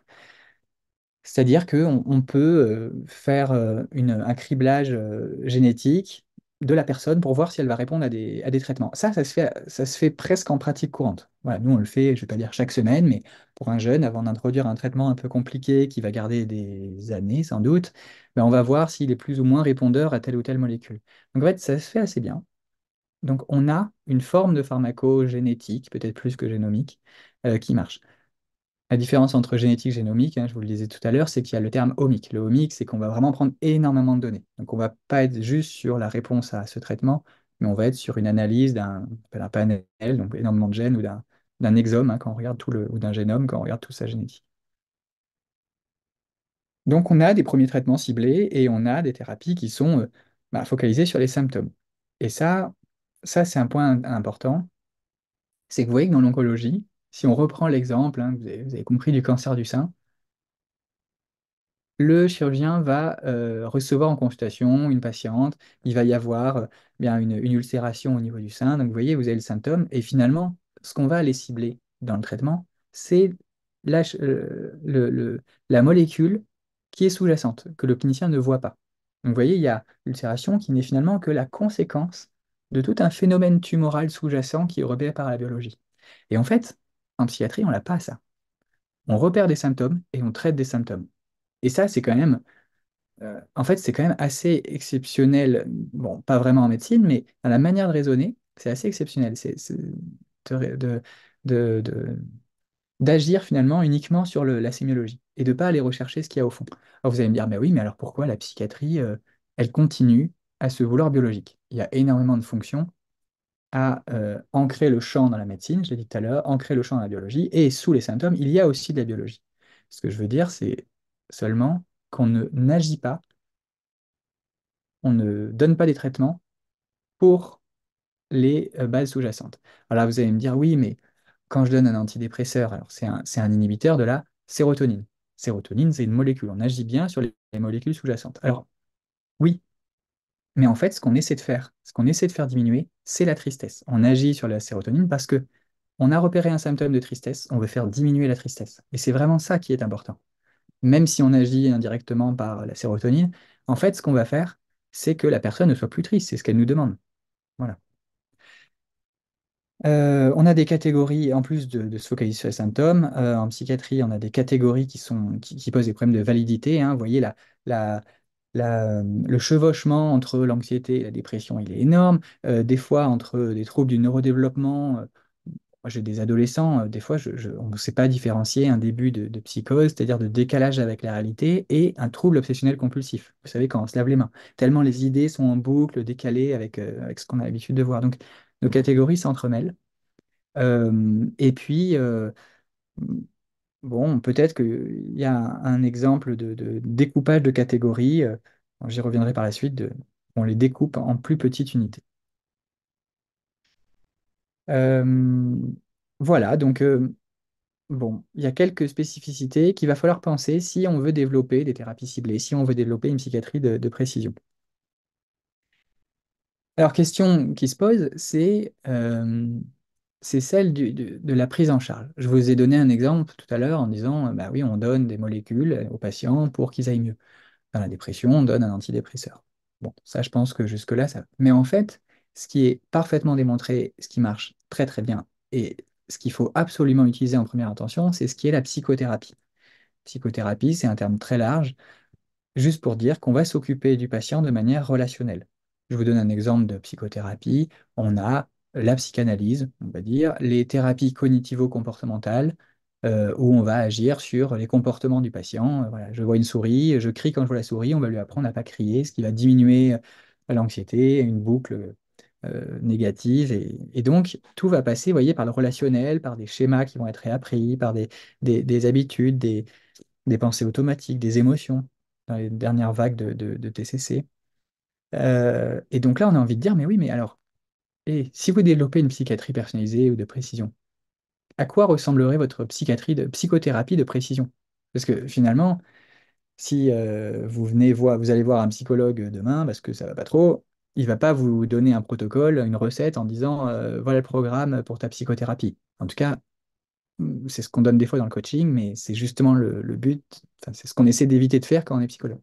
C'est-à-dire qu'on on peut euh, faire euh, un criblage euh, génétique de la personne pour voir si elle va répondre à des, traitements. Ça, ça se, fait, presque en pratique courante. Voilà, nous, on le fait, je ne vais pas dire chaque semaine, mais pour un jeune, avant d'introduire un traitement un peu compliqué qui va garder des années sans doute, ben, on va voir s'il est plus ou moins répondeur à telle ou telle molécule. Donc en fait, ça se fait assez bien. Donc on a une forme de pharmacogénétique, peut-être plus que génomique, euh, qui marche. La différence entre génétique et génomique, hein, je vous le disais tout à l'heure, c'est qu'il y a le terme omique. Le omique, c'est qu'on va vraiment prendre énormément de données. Donc on ne va pas être juste sur la réponse à ce traitement, mais on va être sur une analyse d'un panel, donc énormément de gènes, ou d'un exome hein, quand on regarde tout le, ou d'un génome quand on regarde toute sa génétique. Donc on a des premiers traitements ciblés et on a des thérapies qui sont euh, bah, focalisées sur les symptômes. Et ça, ça, c'est un point important. C'est que vous voyez que dans l'oncologie, si on reprend l'exemple, hein, vous, avez compris du cancer du sein, le chirurgien va euh, recevoir en consultation une patiente, il va y avoir euh, bien une, ulcération au niveau du sein, donc vous voyez, vous avez le symptôme, et finalement, ce qu'on va aller cibler dans le traitement, c'est la euh, molécule qui est sous-jacente, que le clinicien ne voit pas. Donc vous voyez, il y a l'ulcération qui n'est finalement que la conséquence de tout un phénomène tumoral sous-jacent qui est repéré par la biologie. Et en fait, en psychiatrie, on n'a pas ça. On repère des symptômes et on traite des symptômes. Et ça, c'est quand même, euh, en fait, c'est quand même assez exceptionnel. Bon, pas vraiment en médecine, mais dans la manière de raisonner, c'est assez exceptionnel. C'est de, d'agir finalement uniquement sur la sémiologie et de ne pas aller rechercher ce qu'il y a au fond. Alors vous allez me dire, mais oui, mais alors pourquoi la psychiatrie, euh, elle continue à se vouloir biologique il y a énormément de fonctions à euh, ancrer le champ dans la médecine, je l'ai dit tout à l'heure, ancrer le champ dans la biologie, et sous les symptômes, il y a aussi de la biologie. Ce que je veux dire, c'est seulement qu'on ne n'agit pas, on ne donne pas des traitements pour les euh, bases sous-jacentes. Alors là, vous allez me dire, oui, mais quand je donne un antidépresseur, alors c'est un, inhibiteur de la sérotonine. Sérotonine, c'est une molécule, on agit bien sur les molécules sous-jacentes. Alors, oui, mais en fait, ce qu'on essaie de faire, ce qu'on essaie de faire diminuer, c'est la tristesse. On agit sur la sérotonine parce que on a repéré un symptôme de tristesse, on veut faire diminuer la tristesse. Et c'est vraiment ça qui est important. Même si on agit indirectement par la sérotonine, en fait, ce qu'on va faire, c'est que la personne ne soit plus triste. C'est ce qu'elle nous demande. Voilà. Euh, on a des catégories, en plus de, de se focaliser sur les symptômes, euh, en psychiatrie, on a des catégories qui, posent des problèmes de validité. Hein. Vous voyez, la, la, la, euh, le chevauchement entre l'anxiété et la dépression, il est énorme. Euh, des fois, entre des troubles du neurodéveloppement, euh, j'ai des adolescents, des fois je, on ne sait pas différencier un début de, psychose, c'est-à-dire de décalage avec la réalité, et un trouble obsessionnel compulsif. Vous savez, quand on se lave les mains, tellement les idées sont en boucle, décalées avec, avec ce qu'on a l'habitude de voir. Donc, nos catégories s'entremêlent. et puis, Bon, peut-être qu'il y a un, exemple de, découpage de catégories, euh, j'y reviendrai par la suite, on les découpe en plus petites unités. Euh, voilà, donc euh, bon, il y a quelques spécificités qu'il va falloir penser si on veut développer des thérapies ciblées, si on veut développer une psychiatrie de précision. Alors, question qui se pose, c'est c'est celle de, la prise en charge. Je vous ai donné un exemple tout à l'heure en disant, bah oui, on donne des molécules euh, aux patients pour qu'ils aillent mieux. Dans la dépression, on donne un antidépresseur. Bon, ça, je pense que jusque-là, ça... Mais en fait, ce qui est parfaitement démontré, ce qui marche très très bien, et ce qu'il faut absolument utiliser en première intention, c'est ce qui est la psychothérapie. Psychothérapie, c'est un terme très large, juste pour dire qu'on va s'occuper du patient de manière relationnelle. Je vous donne un exemple de psychothérapie. On a la psychanalyse, on va dire, les thérapies cognitivo-comportementales, euh, où on va agir sur les comportements du patient. Euh, voilà, je vois une souris, je crie quand je vois la souris, on va lui apprendre à pas crier, ce qui va diminuer euh, l'anxiété, une boucle négative. Et, donc, tout va passer, vous voyez, par le relationnel, par des schémas qui vont être réappris, par des, des, habitudes, des, pensées automatiques, des émotions, dans les dernières vagues de, TCC. et donc là, on a envie de dire, mais oui, mais alors, et si vous développez une psychiatrie personnalisée ou de précision, à quoi ressemblerait votre psychiatrie de psychothérapie de précision Parce que finalement, si euh, vous venez voir, vous allez voir un psychologue demain parce que ça va pas trop, il va pas vous donner un protocole, une recette en disant euh, voilà le programme pour ta psychothérapie. En tout cas, c'est ce qu'on donne des fois dans le coaching, mais c'est justement le but, c'est ce qu'on essaie d'éviter de faire quand on est psychologue.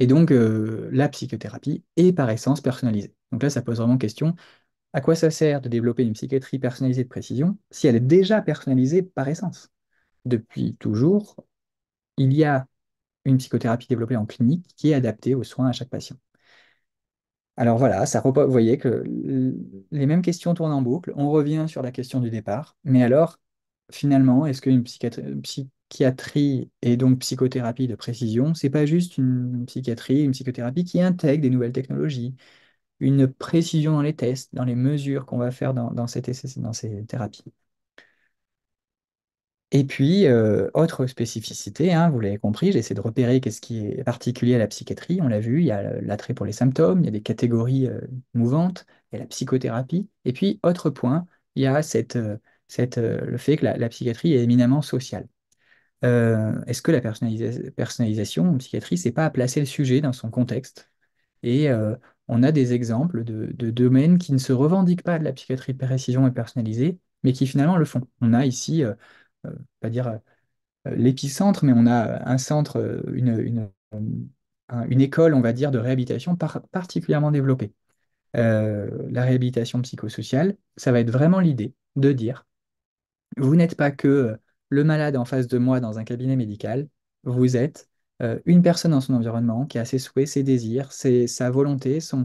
Et donc, euh, la psychothérapie est par essence personnalisée. Donc là, ça pose vraiment question, à quoi ça sert de développer une psychiatrie personnalisée de précision si elle est déjà personnalisée par essence Depuis toujours, il y a une psychothérapie développée en clinique qui est adaptée aux soins à chaque patient. Alors voilà, vous voyez que les mêmes questions tournent en boucle, on revient sur la question du départ, mais alors, finalement, est-ce qu'une psychiatrie, psychiatrie et donc psychothérapie de précision, ce n'est pas juste une psychiatrie, une psychothérapie qui intègre des nouvelles technologies, une précision dans les tests, dans les mesures qu'on va faire dans, ces, dans, ces, thérapies. Et puis, euh, autre spécificité, hein, vous l'avez compris, j'essaie de repérer qu'est-ce qui est particulier à la psychiatrie. On l'a vu, il y a l'attrait pour les symptômes, il y a des catégories euh, mouvantes, il y a la psychothérapie. Et puis, autre point, il y a cette, euh, le fait que la psychiatrie est éminemment sociale. Euh, est-ce que la personnalisation en psychiatrie, c'est pas à placer le sujet dans son contexte Et euh, on a des exemples de, domaines qui ne se revendiquent pas de la psychiatrie de précision et personnalisée, mais qui finalement le font. On a ici, on euh, pas dire l'épicentre, mais on a un centre, une, école, on va dire, de réhabilitation particulièrement développée. la réhabilitation psychosociale, ça va être vraiment l'idée de dire, vous n'êtes pas que le malade en face de moi dans un cabinet médical, vous êtes euh, une personne dans son environnement qui a ses souhaits, ses désirs, sa volonté, son,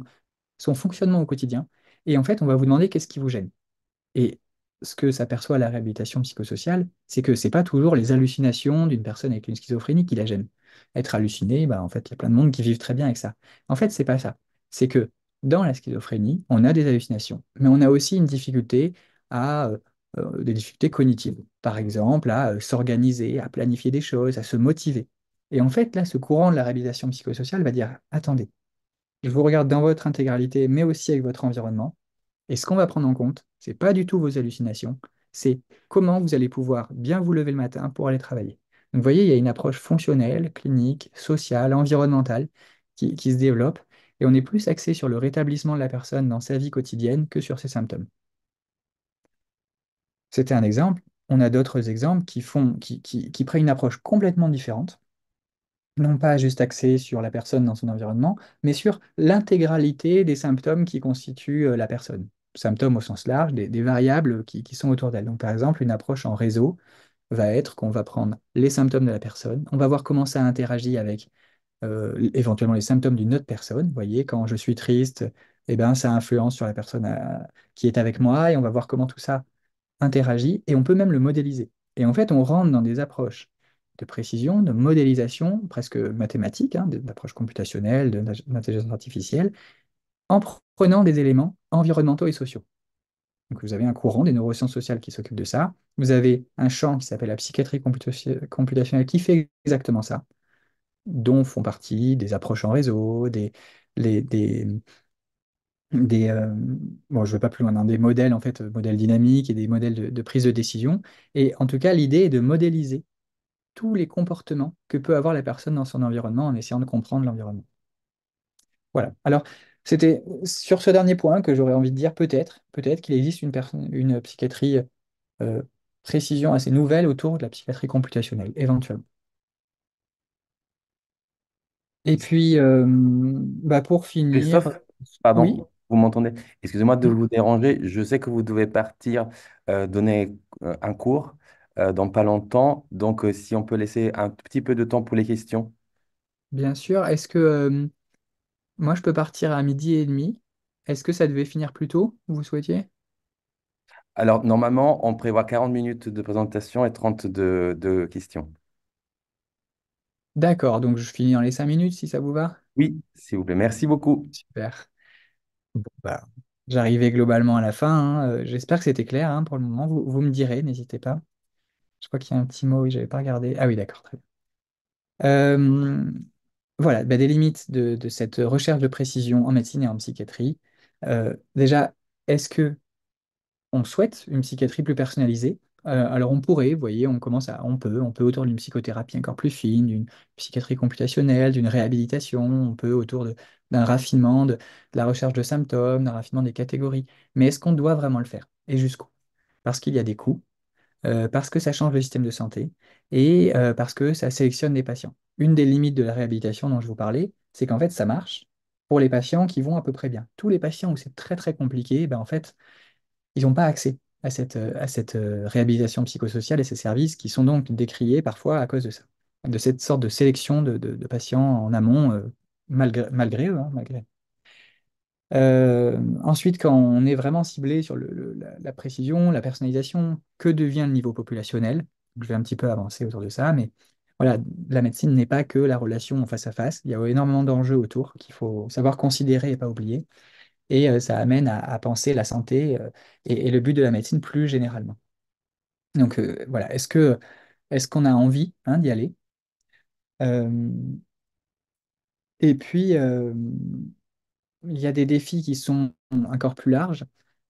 fonctionnement au quotidien. Et en fait, on va vous demander qu'est-ce qui vous gêne. Et ce que s'aperçoit la réhabilitation psychosociale, c'est que ce n'est pas toujours les hallucinations d'une personne avec une schizophrénie qui la gêne. Être halluciné, bah en fait, il y a plein de monde qui vivent très bien avec ça. En fait, ce n'est pas ça. C'est que dans la schizophrénie, on a des hallucinations, mais on a aussi une difficulté à euh, euh, des difficultés cognitives, par exemple à euh, s'organiser, à planifier des choses, à se motiver. Et en fait, là, ce courant de la réhabilitation psychosociale va dire, attendez, je vous regarde dans votre intégralité, mais aussi avec votre environnement, et ce qu'on va prendre en compte, c'est pas du tout vos hallucinations, c'est comment vous allez pouvoir bien vous lever le matin pour aller travailler. Donc, vous voyez, il y a une approche fonctionnelle, clinique, sociale, environnementale qui se développe, et on est plus axé sur le rétablissement de la personne dans sa vie quotidienne que sur ses symptômes. C'était un exemple. On a d'autres exemples qui, font, qui, prennent une approche complètement différente, non pas juste axée sur la personne dans son environnement, mais sur l'intégralité des symptômes qui constituent euh, la personne. Symptômes au sens large, des, variables qui, sont autour d'elle. Donc, par exemple, une approche en réseau va être qu'on va prendre les symptômes de la personne, on va voir comment ça interagit avec euh, éventuellement les symptômes d'une autre personne. Vous voyez, quand je suis triste, eh ben, ça influence sur la personne euh, qui est avec moi et on va voir comment tout ça interagit et on peut même le modéliser. Et en fait, on rentre dans des approches de précision, de modélisation presque mathématique, hein, d'approche computationnelle, d'intelligence artificielle, en prenant des éléments environnementaux et sociaux. Donc vous avez un courant des neurosciences sociales qui s'occupe de ça. Vous avez un champ qui s'appelle la psychiatrie computationnelle qui fait exactement ça, dont font partie des approches en réseau, des, des, euh, bon, je vais pas plus loin, hein, des modèles, en fait, euh, modèles dynamiques et des modèles de, prise de décision. Et en tout cas, l'idée est de modéliser tous les comportements que peut avoir la personne dans son environnement en essayant de comprendre l'environnement. Voilà. Alors, c'était euh, sur ce dernier point que j'aurais envie de dire peut-être, peut-être qu'il existe une, une psychiatrie précision assez nouvelle autour de la psychiatrie computationnelle, éventuellement. Et puis, bah pour finir... pardon, vous m'entendez? Excusez-moi de vous déranger. Je sais que vous devez partir euh, donner euh, un cours euh, dans pas longtemps. Donc, si on peut laisser un petit peu de temps pour les questions. Bien sûr. Est-ce que moi je peux partir à midi et demi? Est-ce que ça devait finir plus tôt, vous souhaitiez? Alors, normalement, on prévoit 40 minutes de présentation et 30 de, de questions. D'accord, donc je finis dans les 5 minutes si ça vous va. Oui, s'il vous plaît. Merci beaucoup. Super. Bon, bah, J'arrivais globalement à la fin. Hein. Euh, j'espère que c'était clair hein, pour le moment. Vous, me direz, n'hésitez pas. Je crois qu'il y a un petit mot, oui, n'avais pas regardé. Ah oui, d'accord, très bien. Euh, voilà, bah, des limites de, cette recherche de précision en médecine et en psychiatrie. Euh, déjà, est-ce que on souhaite une psychiatrie plus personnalisée? alors on pourrait, vous voyez, on commence à, on peut, on peut autour d'une psychothérapie encore plus fine, d'une psychiatrie computationnelle, d'une réhabilitation, on peut autour de d'un raffinement de, la recherche de symptômes, d'un raffinement des catégories. Mais est-ce qu'on doit vraiment le faire Et jusqu'où Parce qu'il y a des coûts, euh, parce que ça change le système de santé et euh, parce que ça sélectionne les patients. Une des limites de la réhabilitation dont je vous parlais, c'est qu'en fait, ça marche pour les patients qui vont à peu près bien. Tous les patients où c'est très très compliqué, ben, en fait, ils n'ont pas accès à cette, euh, à cette réhabilitation psychosociale et ces services qui sont donc décriés parfois à cause de ça, de cette sorte de sélection de, patients en amont malgré, eux, hein, euh, ensuite, quand on est vraiment ciblé sur la, précision, la personnalisation, que devient le niveau populationnel Je vais un petit peu avancer autour de ça, mais voilà, la médecine n'est pas que la relation face à face. Il y a énormément d'enjeux autour qu'il faut savoir considérer et pas oublier. Et euh, ça amène à, penser la santé euh, et, le but de la médecine plus généralement. Donc voilà, est-ce que est-ce qu'on a envie hein, d'y aller et puis, euh, il y a des défis qui sont encore plus larges,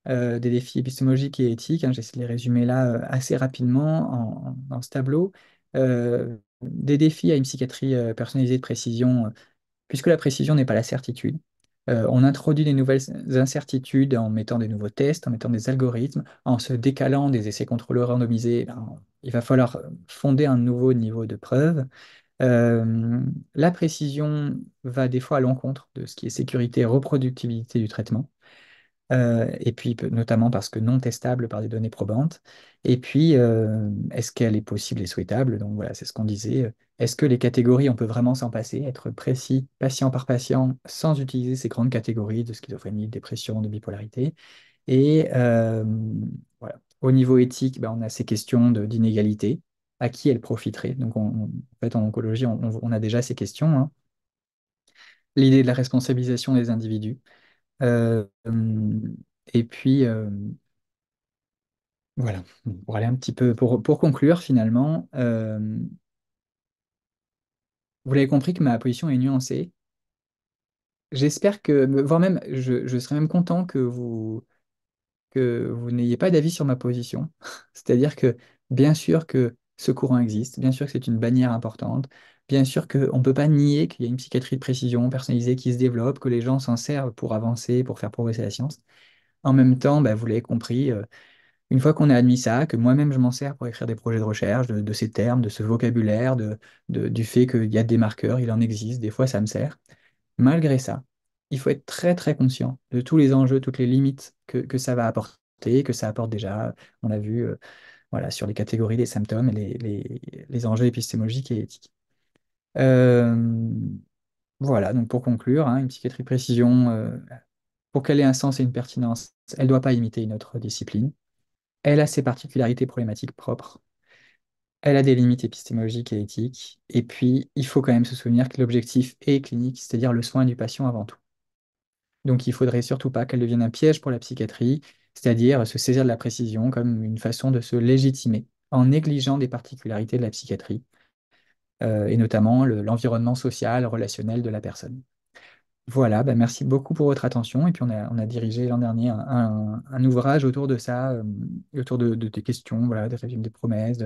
euh, des défis épistémologiques et éthiques. Hein, j'essaie de les résumer là euh, assez rapidement dans ce tableau. des défis à une psychiatrie personnalisée de précision, puisque la précision n'est pas la certitude. on introduit des nouvelles incertitudes en mettant des nouveaux tests, en mettant des algorithmes, en se décalant des essais contrôleurs randomisés. Ben, il va falloir fonder un nouveau niveau de preuve la précision va des fois à l'encontre de ce qui est sécurité et reproductibilité du traitement, et puis notamment parce que non testable par des données probantes. Et puis, est-ce qu'elle est possible et souhaitable Donc voilà, c'est ce qu'on disait. Est-ce que les catégories, on peut vraiment s'en passer, être précis patient par patient, sans utiliser ces grandes catégories de schizophrénie, de dépression, de bipolarité Et voilà. Au niveau éthique, ben, on a ces questions d'inégalité à qui elle profiterait. Donc, en fait, en oncologie, on, a déjà ces questions. Hein. L'idée de la responsabilisation des individus. Euh, et puis, euh, voilà, pour aller un petit peu, pour, pour conclure finalement, euh, vous l'avez compris que ma position est nuancée. J'espère que, voire même, je, je serais même content que vous, que vous n'ayez pas d'avis sur ma position. C'est-à-dire que, bien sûr, que ce courant existe, bien sûr que c'est une bannière importante, bien sûr qu'on ne peut pas nier qu'il y a une psychiatrie de précision personnalisée qui se développe, que les gens s'en servent pour avancer, pour faire progresser la science. En même temps, bah, vous l'avez compris, euh, une fois qu'on a admis ça, que moi-même je m'en sers pour écrire des projets de recherche, de, ces termes, de ce vocabulaire, de, du fait qu'il y a des marqueurs, il en existe, des fois ça me sert. Malgré ça, il faut être très très conscient de tous les enjeux, toutes les limites que, que ça va apporter, que ça apporte déjà. On l'a vu, euh, voilà, sur les catégories, des symptômes, et les, enjeux épistémologiques et éthiques. Euh, voilà, donc pour conclure, hein, une psychiatrie précision, euh, pour qu'elle ait un sens et une pertinence, elle ne doit pas imiter une autre discipline. Elle a ses particularités problématiques propres. Elle a des limites épistémologiques et éthiques. Et puis, il faut quand même se souvenir que l'objectif est clinique, c'est-à-dire le soin du patient avant tout. Donc, il faudrait surtout pas qu'elle devienne un piège pour la psychiatrie c'est-à-dire se saisir de la précision comme une façon de se légitimer en négligeant des particularités de la psychiatrie, euh, et notamment l'environnement social, relationnel de la personne. Voilà, bah, merci beaucoup pour votre attention. Et puis on a, on a dirigé l'an dernier un, ouvrage autour de ça, euh, autour de, tes questions, voilà, des régimes des promesses,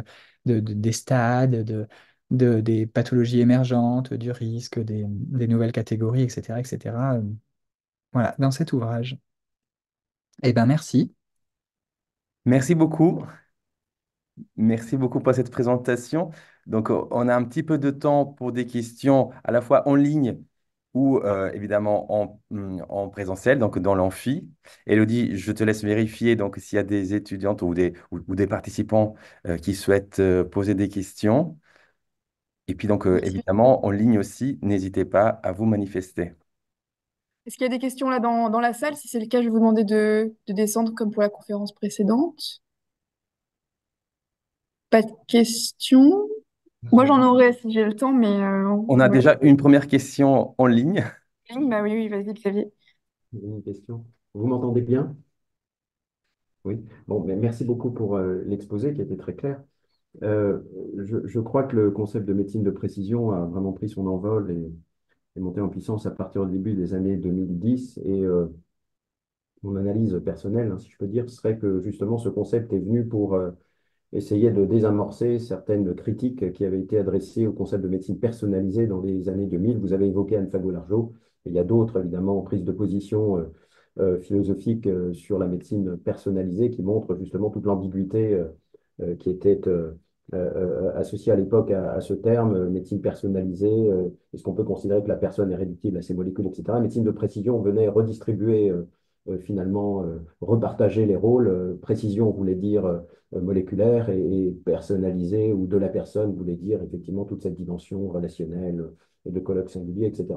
de, des stades, des pathologies émergentes, du risque, des, des nouvelles catégories, etc., etc. Voilà, dans cet ouvrage. Eh bien, merci. Merci beaucoup. Merci beaucoup pour cette présentation. Donc, euh, on a un petit peu de temps pour des questions à la fois en ligne ou euh, évidemment mm, en, présentiel, donc dans l'amphi. Elodie, je te laisse vérifier donc s'il y a des étudiantes ou des, ou, des participants euh, qui souhaitent poser des questions. Et puis donc, évidemment, en ligne aussi, n'hésitez pas à vous manifester. Est-ce qu'il y a des questions là dans, la salle Si c'est le cas, je vais vous demander de, descendre comme pour la conférence précédente. Pas de questions Moi, j'en aurais si j'ai le temps, mais... Euh, on, a déjà une première question en ligne. Bah oui, oui vas-y, Xavier. Une question. Vous m'entendez bien Oui. Bon, merci beaucoup pour euh, l'exposé qui était très clair. Euh, je, je, crois que le concept de médecine de précision a vraiment pris son envol et est montée en puissance à partir du début des années 2010. Et euh, mon analyse personnelle, hein, si je peux dire, serait que justement ce concept est venu pour euh, essayer de désamorcer certaines critiques qui avaient été adressées au concept de médecine personnalisée dans les années 2000. Vous avez évoqué Anne Fagot-Largeau, et il y a d'autres, évidemment, prises de position. Euh, philosophiques philosophique sur la médecine personnalisée qui montrent justement toute l'ambiguïté qui était euh, euh, associé à l'époque à, ce terme, euh, médecine personnalisée, est-ce qu'on peut considérer que la personne est réductible à ses molécules, etc. Médecine de précision venait redistribuer finalement repartager les rôles. précision voulait dire moléculaire et, personnalisée, ou de la personne voulait dire effectivement toute cette dimension relationnelle, de colloque singulier, etc.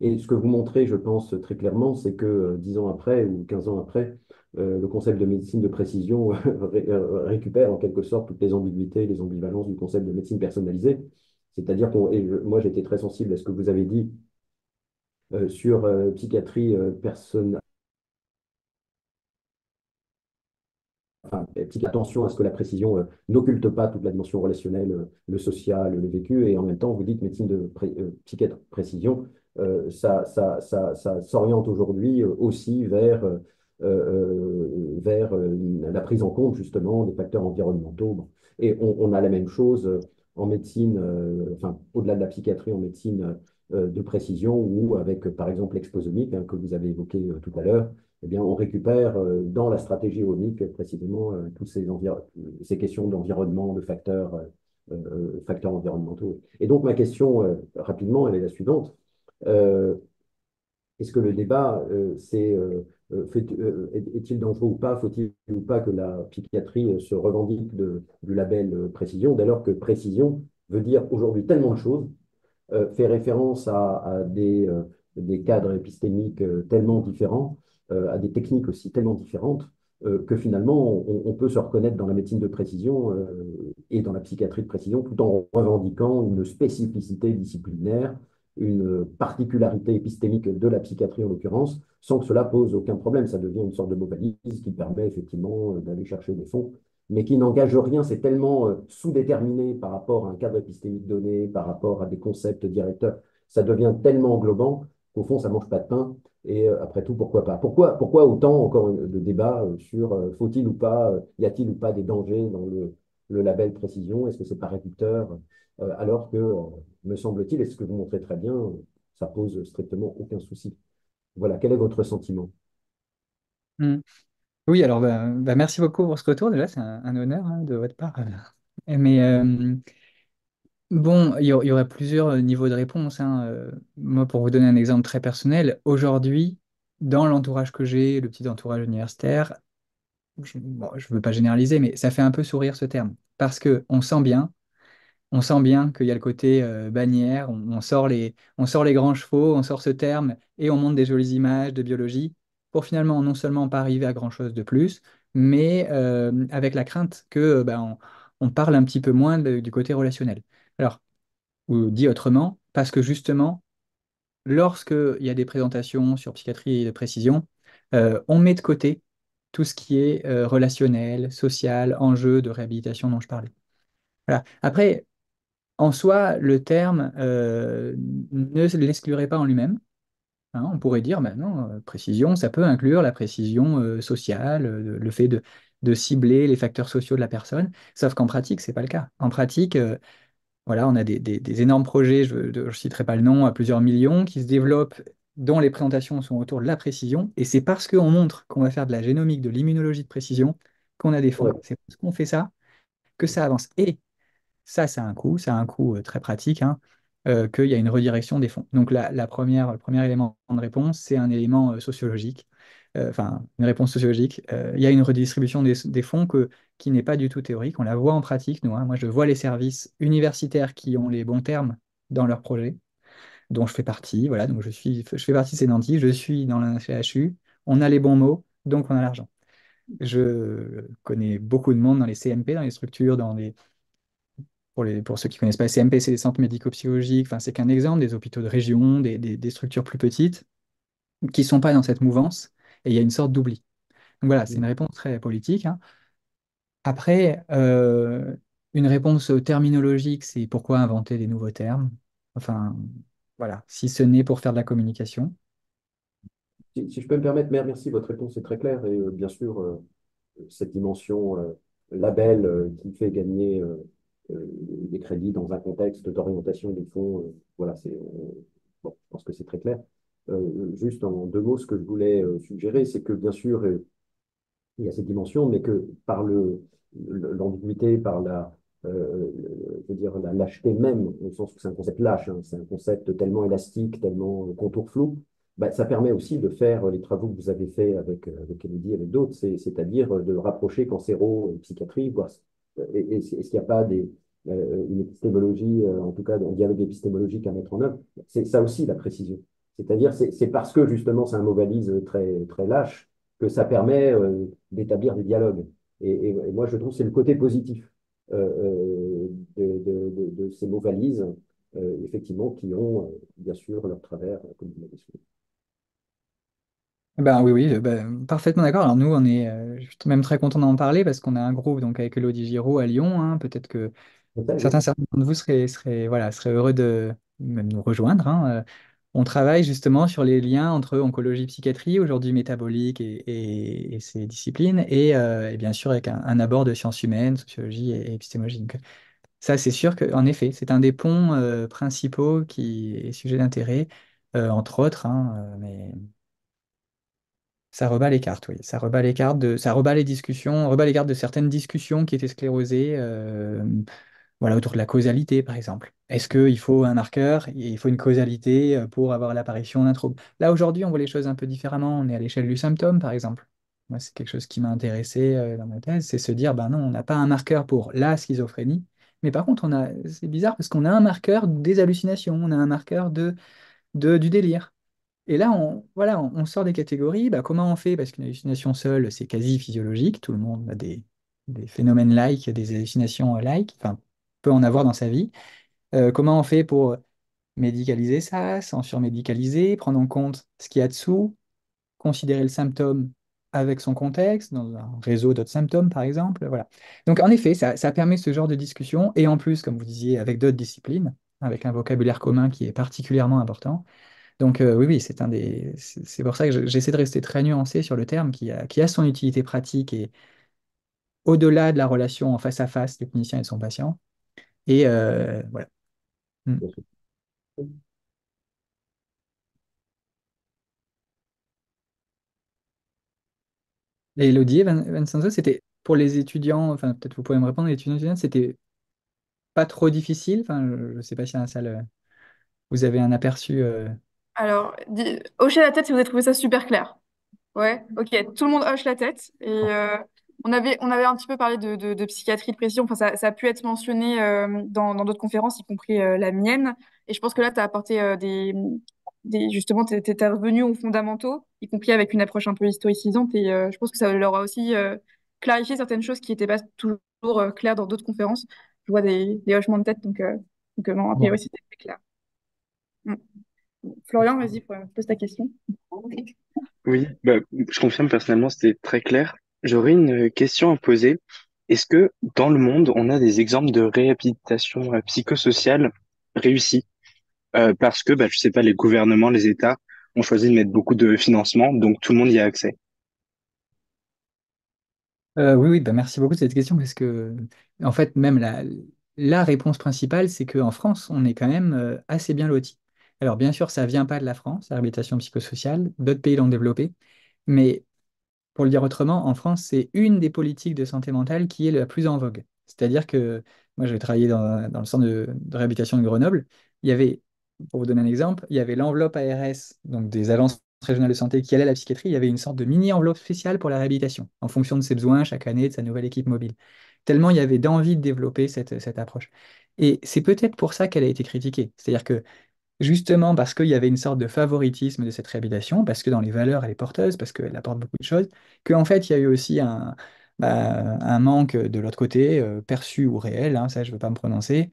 Et ce que vous montrez, je pense très clairement, c'est que euh, dix ans après ou 15 ans après, euh, le concept de médecine de précision euh, récupère en quelque sorte toutes les ambiguïtés et les ambivalences du concept de médecine personnalisée. C'est-à-dire que moi, j'étais très sensible à ce que vous avez dit sur psychiatrie personne, petite attention à ce que la précision euh, n'occulte pas toute la dimension relationnelle, euh, le social, le vécu, et en même temps, vous dites médecine de euh, psychiatre précision, ça, s'oriente aujourd'hui aussi vers, la prise en compte justement des facteurs environnementaux. Et on, a la même chose en médecine, au-delà de la psychiatrie, en médecine de précision, ou avec, par exemple, l'exposomique, hein, que vous avez évoqué tout à l'heure, eh on récupère euh, dans la stratégie OMIC précisément euh, toutes ces, questions d'environnement, de euh, facteurs, environnementaux. Et donc ma question, rapidement, elle est la suivante. Est-ce que le débat, est-il dangereux ou pas Faut-il ou pas que la psychiatrie se revendique du label précision, dès lors que précision veut dire aujourd'hui tellement de choses, fait référence à, des cadres épistémiques tellement différents euh, à des techniques aussi tellement différentes euh, que finalement, on, peut se reconnaître dans la médecine de précision euh, et dans la psychiatrie de précision tout en revendiquant une spécificité disciplinaire, une particularité épistémique de la psychiatrie en l'occurrence, sans que cela pose aucun problème. Ça devient une sorte de mobilise qui permet effectivement d'aller chercher des fonds, mais qui n'engage rien. C'est tellement sous-déterminé par rapport à un cadre épistémique donné, par rapport à des concepts directeurs. Ça devient tellement englobant qu'au fond, ça ne mange pas de pain. Et euh, après tout, pourquoi pas pourquoi, pourquoi autant encore de débats euh, sur euh, faut-il ou pas, y a-t-il ou pas des dangers dans le, label précision Est-ce que c'est pas réducteur Alors que, me semble-t-il, et ce que vous montrez très bien, ça pose strictement aucun souci. Voilà, quel est votre sentiment mmh. Oui, alors bah, bah, merci beaucoup pour ce retour. Déjà, c'est un, honneur hein, de votre part. Mais Bon, il y, aurait plusieurs euh, niveaux de réponse, hein, euh, moi, pour vous donner un exemple très personnel, aujourd'hui, dans l'entourage que j'ai, le petit entourage universitaire, je, ne veux pas généraliser, mais ça fait un peu sourire ce terme. Parce que on sent bien, on sent bien qu'il y a le côté euh, bannière, on, sort les, on sort les grands chevaux, on sort ce terme et on monte des jolies images de biologie pour finalement non seulement pas arriver à grand-chose de plus, mais avec la crainte que ben, on, parle un petit peu moins du côté relationnel. Alors, ou dit autrement, parce que justement, lorsqu'il y a des présentations sur psychiatrie et de précision, euh, on met de côté tout ce qui est euh, relationnel, social, enjeu de réhabilitation dont je parlais. Voilà. Après, en soi, le terme euh, ne l'exclurait pas en lui-même. Hein, on pourrait dire, ben non, précision, ça peut inclure la précision sociale, le fait de, de, cibler les facteurs sociaux de la personne, sauf qu'en pratique, ce n'est pas le cas. En pratique, voilà, on a des, énormes projets, je ne citerai pas le nom, à plusieurs millions, qui se développent, dont les présentations sont autour de la précision. Et c'est parce qu'on montre qu'on va faire de la génomique, de l'immunologie de précision, qu'on a des fonds. C'est parce qu'on fait ça que ça avance. Et ça, ça a un coût, ça a un coût euh, très pratique, hein, euh, qu'il y a une redirection des fonds. Donc la première, le premier élément de réponse, c'est un élément euh, sociologique euh, enfin une réponse sociologique, euh, il y a une redistribution des, fonds que, qui n'est pas du tout théorique. On la voit en pratique, hein. Moi, je vois les services universitaires qui ont les bons termes dans leurs projets, dont je fais partie. Voilà, donc je, suis, je fais partie de ces je suis dans la CHU, on a les bons mots, donc on a l'argent. Je connais beaucoup de monde dans les CMP, dans les structures, dans les... Pour, les, pour ceux qui ne connaissent pas, les CMP, c'est les centres médico-psychologiques, enfin, c'est qu'un exemple, des hôpitaux de région, des, des, des structures plus petites, qui ne sont pas dans cette mouvance, et il y a une sorte d'oubli. Donc voilà, c'est une réponse très politique. Hein. Après, euh, une réponse terminologique, c'est pourquoi inventer des nouveaux termes Enfin, voilà, si ce n'est pour faire de la communication. Si, je peux me permettre, Mère, merci, votre réponse est très claire. Et euh, bien sûr, euh, cette dimension label qui fait gagner des crédits dans un contexte d'orientation des fonds, voilà, c'est, bon, je pense que c'est très clair. Euh, juste en deux mots, ce que je voulais euh, suggérer, c'est que bien sûr, euh, il y a cette dimension, mais que par l'ambiguïté, par la, dire, la lâcheté même, au sens que c'est un concept lâche, hein, c'est un concept tellement élastique, tellement contour flou, bah, ça permet aussi de faire les travaux que vous avez faits avec, avec et avec d'autres, c'est-à-dire de rapprocher cancéro et psychiatrie, est-ce qu'il n'y a pas des, une épistémologie, en tout cas un dialogue épistémologique à mettre en œuvre. C'est ça aussi la précision. C'est-à-dire, c'est parce que justement c'est un mot valise très, très lâche que ça permet euh, d'établir des dialogues. Et, moi, je trouve c'est le côté positif euh, euh, de, ces mots valises, effectivement, qui ont bien sûr leur travers, comme vous l'avez souligné. Eh ben oui, oui, ben, parfaitement d'accord. Alors nous, on est même très content d'en parler parce qu'on a un groupe donc avec Elodie Giraud à Lyon. Hein. Peut-être que certains, certains d'entre vous seraient, seraient, voilà, seraient heureux de nous rejoindre. Hein, on travaille justement sur les liens entre oncologie, psychiatrie, aujourd'hui métabolique et, ces disciplines, euh, et, bien sûr avec un, abord de sciences humaines, sociologie et, épistémologie. ça, c'est sûr qu'en effet, c'est un des ponts euh, principaux qui est sujet d'intérêt, euh, entre autres, hein, mais ça rebat les cartes, oui. Ça rebat les cartes de, ça rebat les discussions, rebat les cartes de certaines discussions qui étaient sclérosées voilà, autour de la causalité, par exemple. Est-ce qu'il faut un marqueur, il faut une causalité euh, pour avoir l'apparition d'un trouble Là, aujourd'hui, on voit les choses un peu différemment. On est à l'échelle du symptôme, par exemple. Moi, c'est quelque chose qui m'a intéressé euh, dans ma thèse, c'est se dire, ben non, on n'a pas un marqueur pour la schizophrénie, mais par contre, on a, c'est bizarre parce qu'on a un marqueur des hallucinations, on a un marqueur de, du délire. Et là, on, voilà, on, sort des catégories. Bah, comment on fait Parce qu'une hallucination seule, c'est quasi physiologique. Tout le monde a des, des phénomènes like, des hallucinations like, enfin, peut en avoir dans sa vie. Euh, comment on fait pour médicaliser ça, sans surmédicaliser, prendre en compte ce qu'il y a dessous, considérer le symptôme avec son contexte, dans un réseau d'autres symptômes par exemple. Voilà. Donc en effet, ça, permet ce genre de discussion, et en plus, comme vous disiez, avec d'autres disciplines, avec un vocabulaire commun qui est particulièrement important. Donc euh, oui, oui, c'est un des. C'est pour ça que j'essaie de rester très nuancé sur le terme qui a, qui a son utilité pratique et au-delà de la relation en face à face du clinicien et de son patient, et euh, voilà. Hmm. Et Elodie, Vincenzo, c'était pour les étudiants, enfin peut-être vous pouvez me répondre, les étudiants, c'était pas trop difficile. Enfin, je ne sais pas si la euh, vous avez un aperçu. Euh. Alors, hochez la tête si vous avez trouvé ça super clair. Ouais, ok. Tout le monde hoche la tête. Et, on avait, on avait un petit peu parlé de, psychiatrie de précision. Enfin, ça, a pu être mentionné euh, dans, d'autres conférences, y compris euh, la mienne. Et je pense que là, tu as apporté euh, des, Justement, tu es, revenu aux fondamentaux, y compris avec une approche un peu historicisante. Et je pense que ça leur a aussi clarifié certaines choses qui n'étaient pas toujours claires dans d'autres conférences. Je vois des, hochements de tête, donc, non, après, c'était clair. Mm. Florian, vas-y, pose ta question. Oui, bah, je confirme personnellement, c'était très clair. J'aurais une question à poser. Est-ce que dans le monde, on a des exemples de réhabilitation euh, psychosociale réussie? Euh, parce que, je bah, je sais pas, les gouvernements, les États ont choisi de mettre beaucoup de financement, donc tout le monde y a accès. Euh, oui, oui, bah merci beaucoup de cette question parce que, en fait, même la, réponse principale, c'est qu'en France, on est quand même assez bien loti. Alors, bien sûr, ça vient pas de la France, la réhabilitation psychosociale, d'autres pays l'ont développé, mais pour le dire autrement, en France, c'est une des politiques de santé mentale qui est la plus en vogue. C'est-à-dire que moi, j'ai travaillé dans, le centre de, réhabilitation de Grenoble. Il y avait, pour vous donner un exemple, il y avait l'enveloppe ARS, donc des agences régionales de santé qui allaient à la psychiatrie. Il y avait une sorte de mini-enveloppe spéciale pour la réhabilitation, en fonction de ses besoins chaque année, de sa nouvelle équipe mobile. Tellement il y avait d'envie de développer cette, cette approche. Et c'est peut-être pour ça qu'elle a été critiquée. C'est-à-dire que justement parce qu'il y avait une sorte de favoritisme de cette réhabilitation, parce que dans les valeurs, elle est porteuse, parce qu'elle apporte beaucoup de choses, qu'en fait, il y a eu aussi un, bah, manque de l'autre côté, euh, perçu ou réel, hein, ça je ne veux pas me prononcer.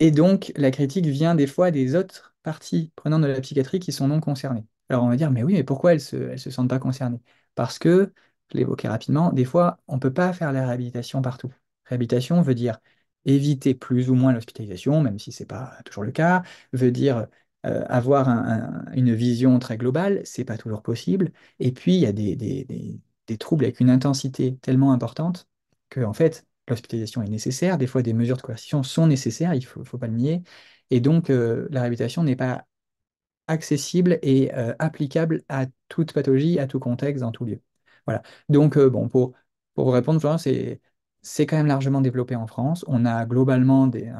Et donc, la critique vient des fois des autres parties prenantes de la psychiatrie qui sont non concernées. Alors on va dire, mais oui, mais pourquoi elles ne se, se sentent pas concernées Parce que, je l'évoquais rapidement, des fois, on ne peut pas faire la réhabilitation partout. Réhabilitation veut dire éviter plus ou moins l'hospitalisation, même si ce n'est pas toujours le cas, veut dire euh, avoir une vision très globale, c'est pas toujours possible. Et puis, il y a des, troubles avec une intensité tellement importante que, en fait, l'hospitalisation est nécessaire. Des fois, des mesures de coercition sont nécessaires, il ne faut, pas le nier. Et donc, euh, la réhabilitation n'est pas accessible et euh, applicable à toute pathologie, à tout contexte, dans tout lieu. Voilà. Donc, bon, pour, pour répondre, c'est c'est quand même largement développé en France. On a globalement des,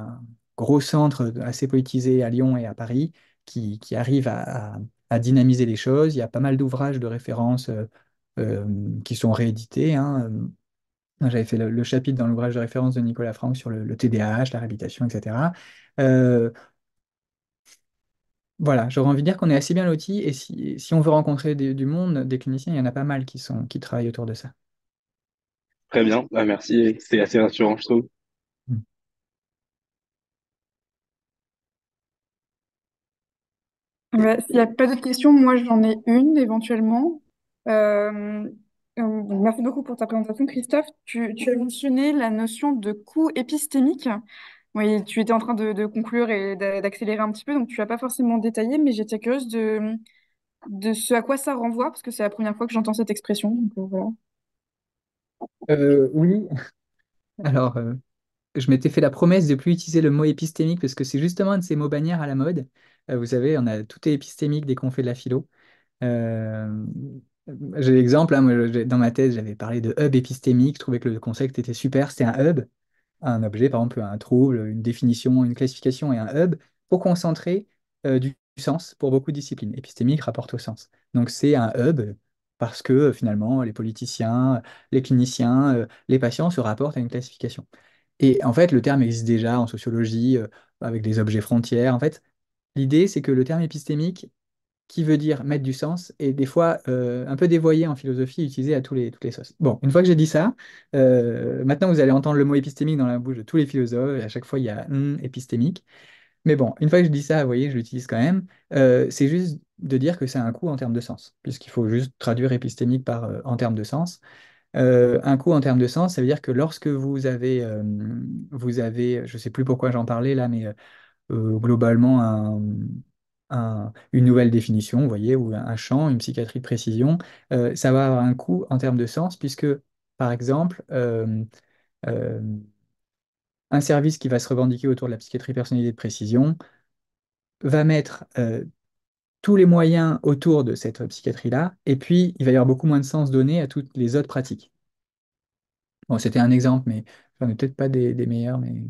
gros centres assez politisés à Lyon et à Paris qui, qui arrive à, dynamiser les choses. Il y a pas mal d'ouvrages de référence euh, euh, qui sont réédités. Hein. J'avais fait le, chapitre dans l'ouvrage de référence de Nicolas Franck sur le, TDAH, la réhabilitation, etc. Euh, voilà, j'aurais envie de dire qu'on est assez bien lotis et si, on veut rencontrer du monde, des cliniciens, il y en a pas mal qui, sont, qui travaillent autour de ça. Très bien, bah, merci. C'est assez rassurant, je trouve. s'il n'y a pas d'autres questions, moi j'en ai une éventuellement. Euh, merci beaucoup pour ta présentation, Christophe. Tu, as mentionné la notion de coût épistémique. Oui, tu étais en train de, conclure et d'accélérer un petit peu, donc tu n'as pas forcément détaillé, mais j'étais curieuse de, de ce à quoi ça renvoie, parce que c'est la première fois que j'entends cette expression. Donc, euh, voilà. Euh, oui. Alors, euh, je m'étais fait la promesse de plus utiliser le mot épistémique parce que c'est justement un de ces mots bannières à la mode. Euh, vous savez, on a tout est épistémique dès qu'on fait de la philo. J'ai l'exemple, hein, dans ma thèse, j'avais parlé de hub épistémique. Je trouvais que le concept était super. C'était un hub, un objet, par exemple, un trouble, une définition, une classification et un hub pour concentrer du sens pour beaucoup de disciplines. Épistémique rapporte au sens. Donc, c'est un hub parce que finalement, les politiciens, les cliniciens, les patients se rapportent à une classification. Et en fait, le terme existe déjà en sociologie, avec des objets frontières. En fait, l'idée, c'est que le terme épistémique, qui veut dire mettre du sens, est des fois un peu dévoyé en philosophie, utilisé à tous les, toutes les sauces. Bon, une fois que j'ai dit ça, maintenant vous allez entendre le mot épistémique dans la bouche de tous les philosophes, et à chaque fois, il y a un hmm, « épistémique. Mais bon, une fois que je dis ça, vous voyez, je l'utilise quand même. Euh, c'est juste de dire que c'est un coût en termes de sens, puisqu'il faut juste traduire épistémique par euh, en termes de sens. Euh, un coût en termes de sens, ça veut dire que lorsque vous avez, vous avez, je sais plus pourquoi j'en parlais là, mais globalement une nouvelle définition, vous voyez, ou un champ, une psychiatrie de précision, ça va avoir un coût en termes de sens, puisque par exemple, un service qui va se revendiquer autour de la psychiatrie personnalisée de précision va mettre euh, tous les moyens autour de cette psychiatrie-là, et puis il va y avoir beaucoup moins de sens donné à toutes les autres pratiques. Bon, c'était un exemple, mais ai peut-être pas des, meilleurs, mais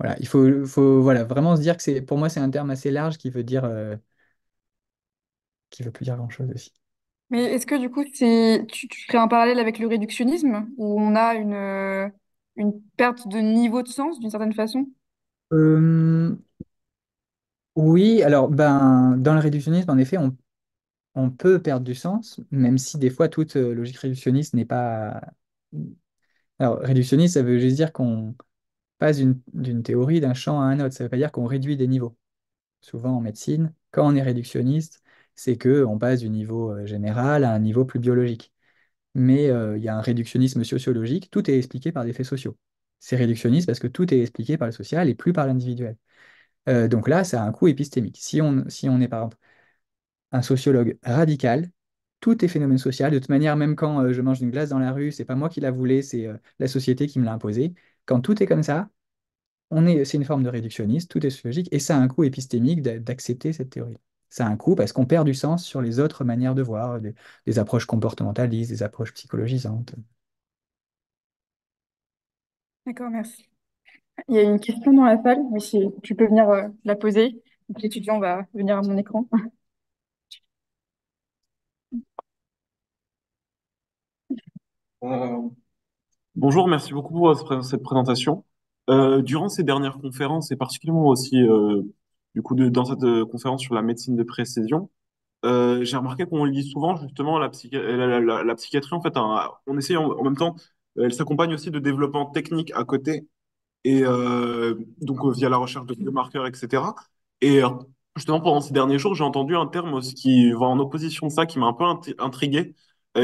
voilà, il faut, faut voilà, vraiment se dire que c'est, pour moi, c'est un terme assez large qui veut dire, euh, qui veut plus dire grand-chose aussi. Mais est-ce que du coup, c'est, tu, tu, un parallèle avec le réductionnisme, où on a une euh, une perte de niveau de sens d'une certaine façon? Euh, oui, alors ben, dans le réductionnisme, en effet, on, peut perdre du sens, même si des fois toute euh, logique réductionniste n'est pas... Alors, réductionniste, ça veut juste dire qu'on passe d'une d'une théorie, d'un champ à un autre. Ça ne veut pas dire qu'on réduit des niveaux. Souvent en médecine, quand on est réductionniste, c'est que on passe du niveau euh, général à un niveau plus biologique mais euh, il y a un réductionnisme sociologique, tout est expliqué par des faits sociaux. C'est réductionniste parce que tout est expliqué par le social et plus par l'individuel. Euh, donc là, ça a un coût épistémique. Si on, si on est par exemple un sociologue radical, tout est phénomène social. De toute manière, même quand euh, je mange une glace dans la rue, c'est pas moi qui la voulais, c'est la société qui me l'a imposée. Quand tout est comme ça, on est, c'est une forme de réductionnisme, tout est sociologique, et ça a un coût épistémique d'accepter cette théorie ça a un coût parce qu'on perd du sens sur les autres manières de voir, euh, des, approches comportementalistes, des approches psychologisantes. D'accord, merci. Il y a une question dans la salle, mais si tu peux venir euh, la poser, l'étudiant va venir à mon écran. Euh, bonjour, merci beaucoup pour cette présentation. durant ces dernières conférences, et particulièrement aussi du coup, de, dans cette euh, conférence sur la médecine de précision, euh, j'ai remarqué qu'on lit souvent justement la, euh, psychiatrie, en fait, on essaye en, même temps, elle s'accompagne aussi de développement technique à côté, et donc via la recherche de biomarqueurs, etc. Et justement, pendant ces derniers jours, j'ai entendu un terme qui va en opposition de ça, qui m'a un peu intrigué,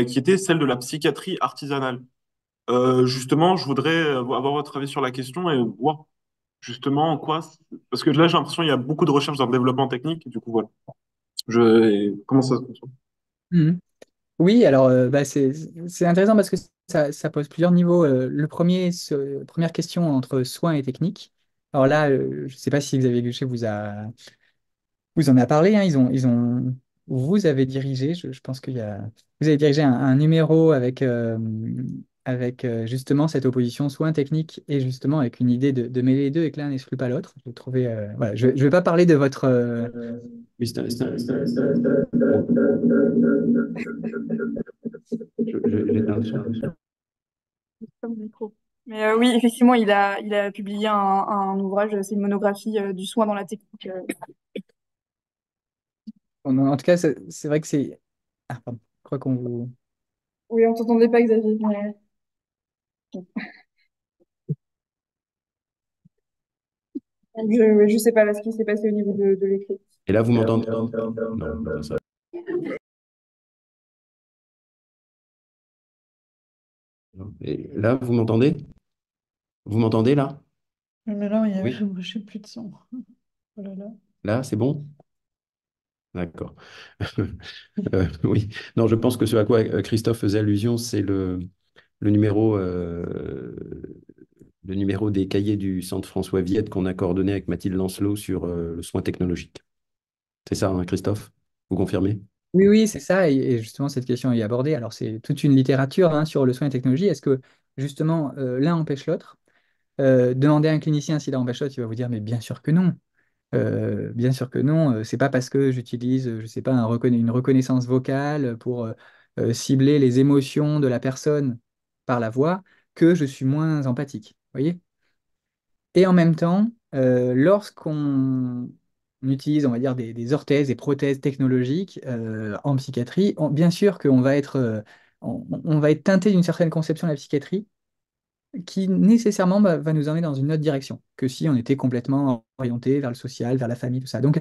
qui était celle de la psychiatrie artisanale. justement, je voudrais avoir votre avis sur la question et voir justement en quoi Parce que là, j'ai l'impression qu'il y a beaucoup de recherches dans le développement technique, et du coup, voilà. Je... Comment ça se construit mmh. Oui, alors euh, bah, c'est intéressant parce que ça, pose plusieurs niveaux. Euh, le premier, première question entre soins et technique. Alors là, euh, je ne sais pas si Xavier Guchet vous a vous en a parlé. Hein. ils ont, ils ont, vous avez dirigé, je, pense qu'il a, vous avez dirigé un numéro avec avec justement cette opposition soins technique et justement avec une idée de, mêler les deux et que l'un n'exclut pas l'autre. je ne vais pas parler de votre... Oui, Mais oui, effectivement, il a, il a publié un, ouvrage, c'est une monographie du soin dans la technique. En, tout cas, c'est, vrai que c'est... Ah, pardon, je crois qu'on vous... Oui, on ne t'entendait pas, Xavier. Je ne sais pas ce qui s'est passé au niveau de, de l'écrit. Et là, vous m'entendez Et là, vous m'entendez Vous m'entendez là Mais là, a... plus de son. là, c'est bon D'accord. Euh, oui. Non, je pense que ce à quoi Christophe faisait allusion, c'est le, le numéro, euh, le numéro des cahiers du centre François Viette qu'on a coordonné avec Mathilde Lancelot sur euh, le soin technologique. C'est ça, hein, Christophe Vous confirmez Oui, oui, c'est ça. Et, justement, cette question est abordée. Alors, c'est toute une littérature hein, sur le soin et technologie. Est-ce que, justement, euh, l'un empêche l'autre Demandez à un clinicien s'il empêche l'autre, il va vous dire, mais bien sûr que non. bien sûr que non, ce c'est pas parce que j'utilise, je sais pas, une reconnaissance vocale pour cibler les émotions de la personne par la voix que je suis moins empathique. voyez Et en même temps, euh, lorsqu'on utilise, on va dire, des, orthèses, et prothèses technologiques euh, en psychiatrie, on, bien sûr qu'on va être, euh, on, va être teinté d'une certaine conception de la psychiatrie qui nécessairement va nous emmener dans une autre direction que si on était complètement orienté vers le social, vers la famille, tout ça. Donc,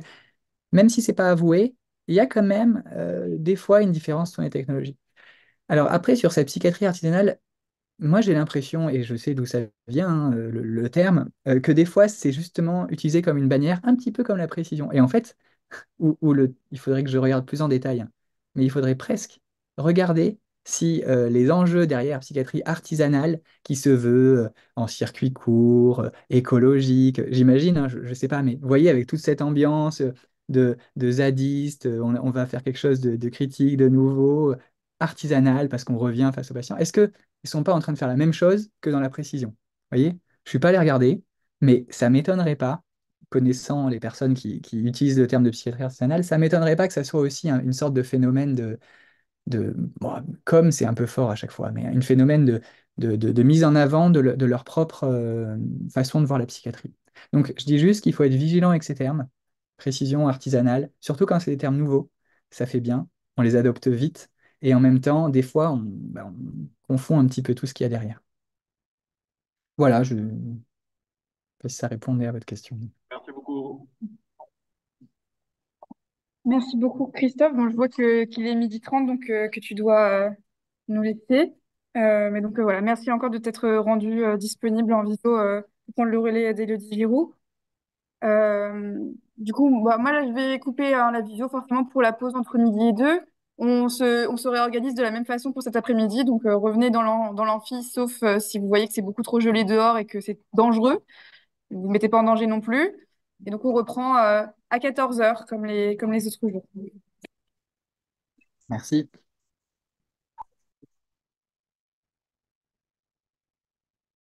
même si c'est pas avoué, il y a quand même des fois une différence sur les technologies. Alors après, sur cette psychiatrie artisanale, moi, j'ai l'impression, et je sais d'où ça vient, hein, euh, le, terme, euh, que des fois, c'est justement utilisé comme une bannière, un petit peu comme la précision. Et en fait, où, le, il faudrait que je regarde plus en détail, mais il faudrait presque regarder si euh, les enjeux derrière la psychiatrie artisanale, qui se veut en circuit court, écologique, j'imagine, hein, je ne sais pas, mais vous voyez, avec toute cette ambiance de, de zadiste, on, va faire quelque chose de, de critique, de nouveau, artisanal, parce qu'on revient face aux patients, est-ce que ils sont pas en train de faire la même chose que dans la précision. Je voyez Je suis pas allé regarder, mais ça m'étonnerait pas, connaissant les personnes qui, utilisent le terme de psychiatrie artisanale, ça m'étonnerait pas que ça soit aussi une sorte de phénomène de, de comme c'est un peu fort à chaque fois, mais un phénomène de, mise en avant de, leur propre euh, façon de voir la psychiatrie. Donc je dis juste qu'il faut être vigilant avec ces termes, précision artisanale, surtout quand c'est des termes nouveaux, ça fait bien, on les adopte vite, et en même temps, des fois, bah, on, confond un petit peu tout ce qu'il y a derrière. Voilà, je ne sais pas si ça répondait à votre question. Merci beaucoup. Merci beaucoup, Christophe. je vois qu'il est midi 30, donc euh, que tu dois euh, nous laisser. Euh, mais donc voilà, merci encore de t'être rendu disponible en visio pour le relais d'Elodie Euh, du coup, bah, moi, là, je vais couper hein, la visio forcément pour la pause entre midi et deux. On se, réorganise de la même façon pour cet après-midi. Donc, euh, revenez dans l'amphi, sauf euh, si vous voyez que c'est beaucoup trop gelé dehors et que c'est dangereux. Vous ne vous mettez pas en danger non plus. Et donc, on reprend euh, à 14h, comme les autres jours. Merci.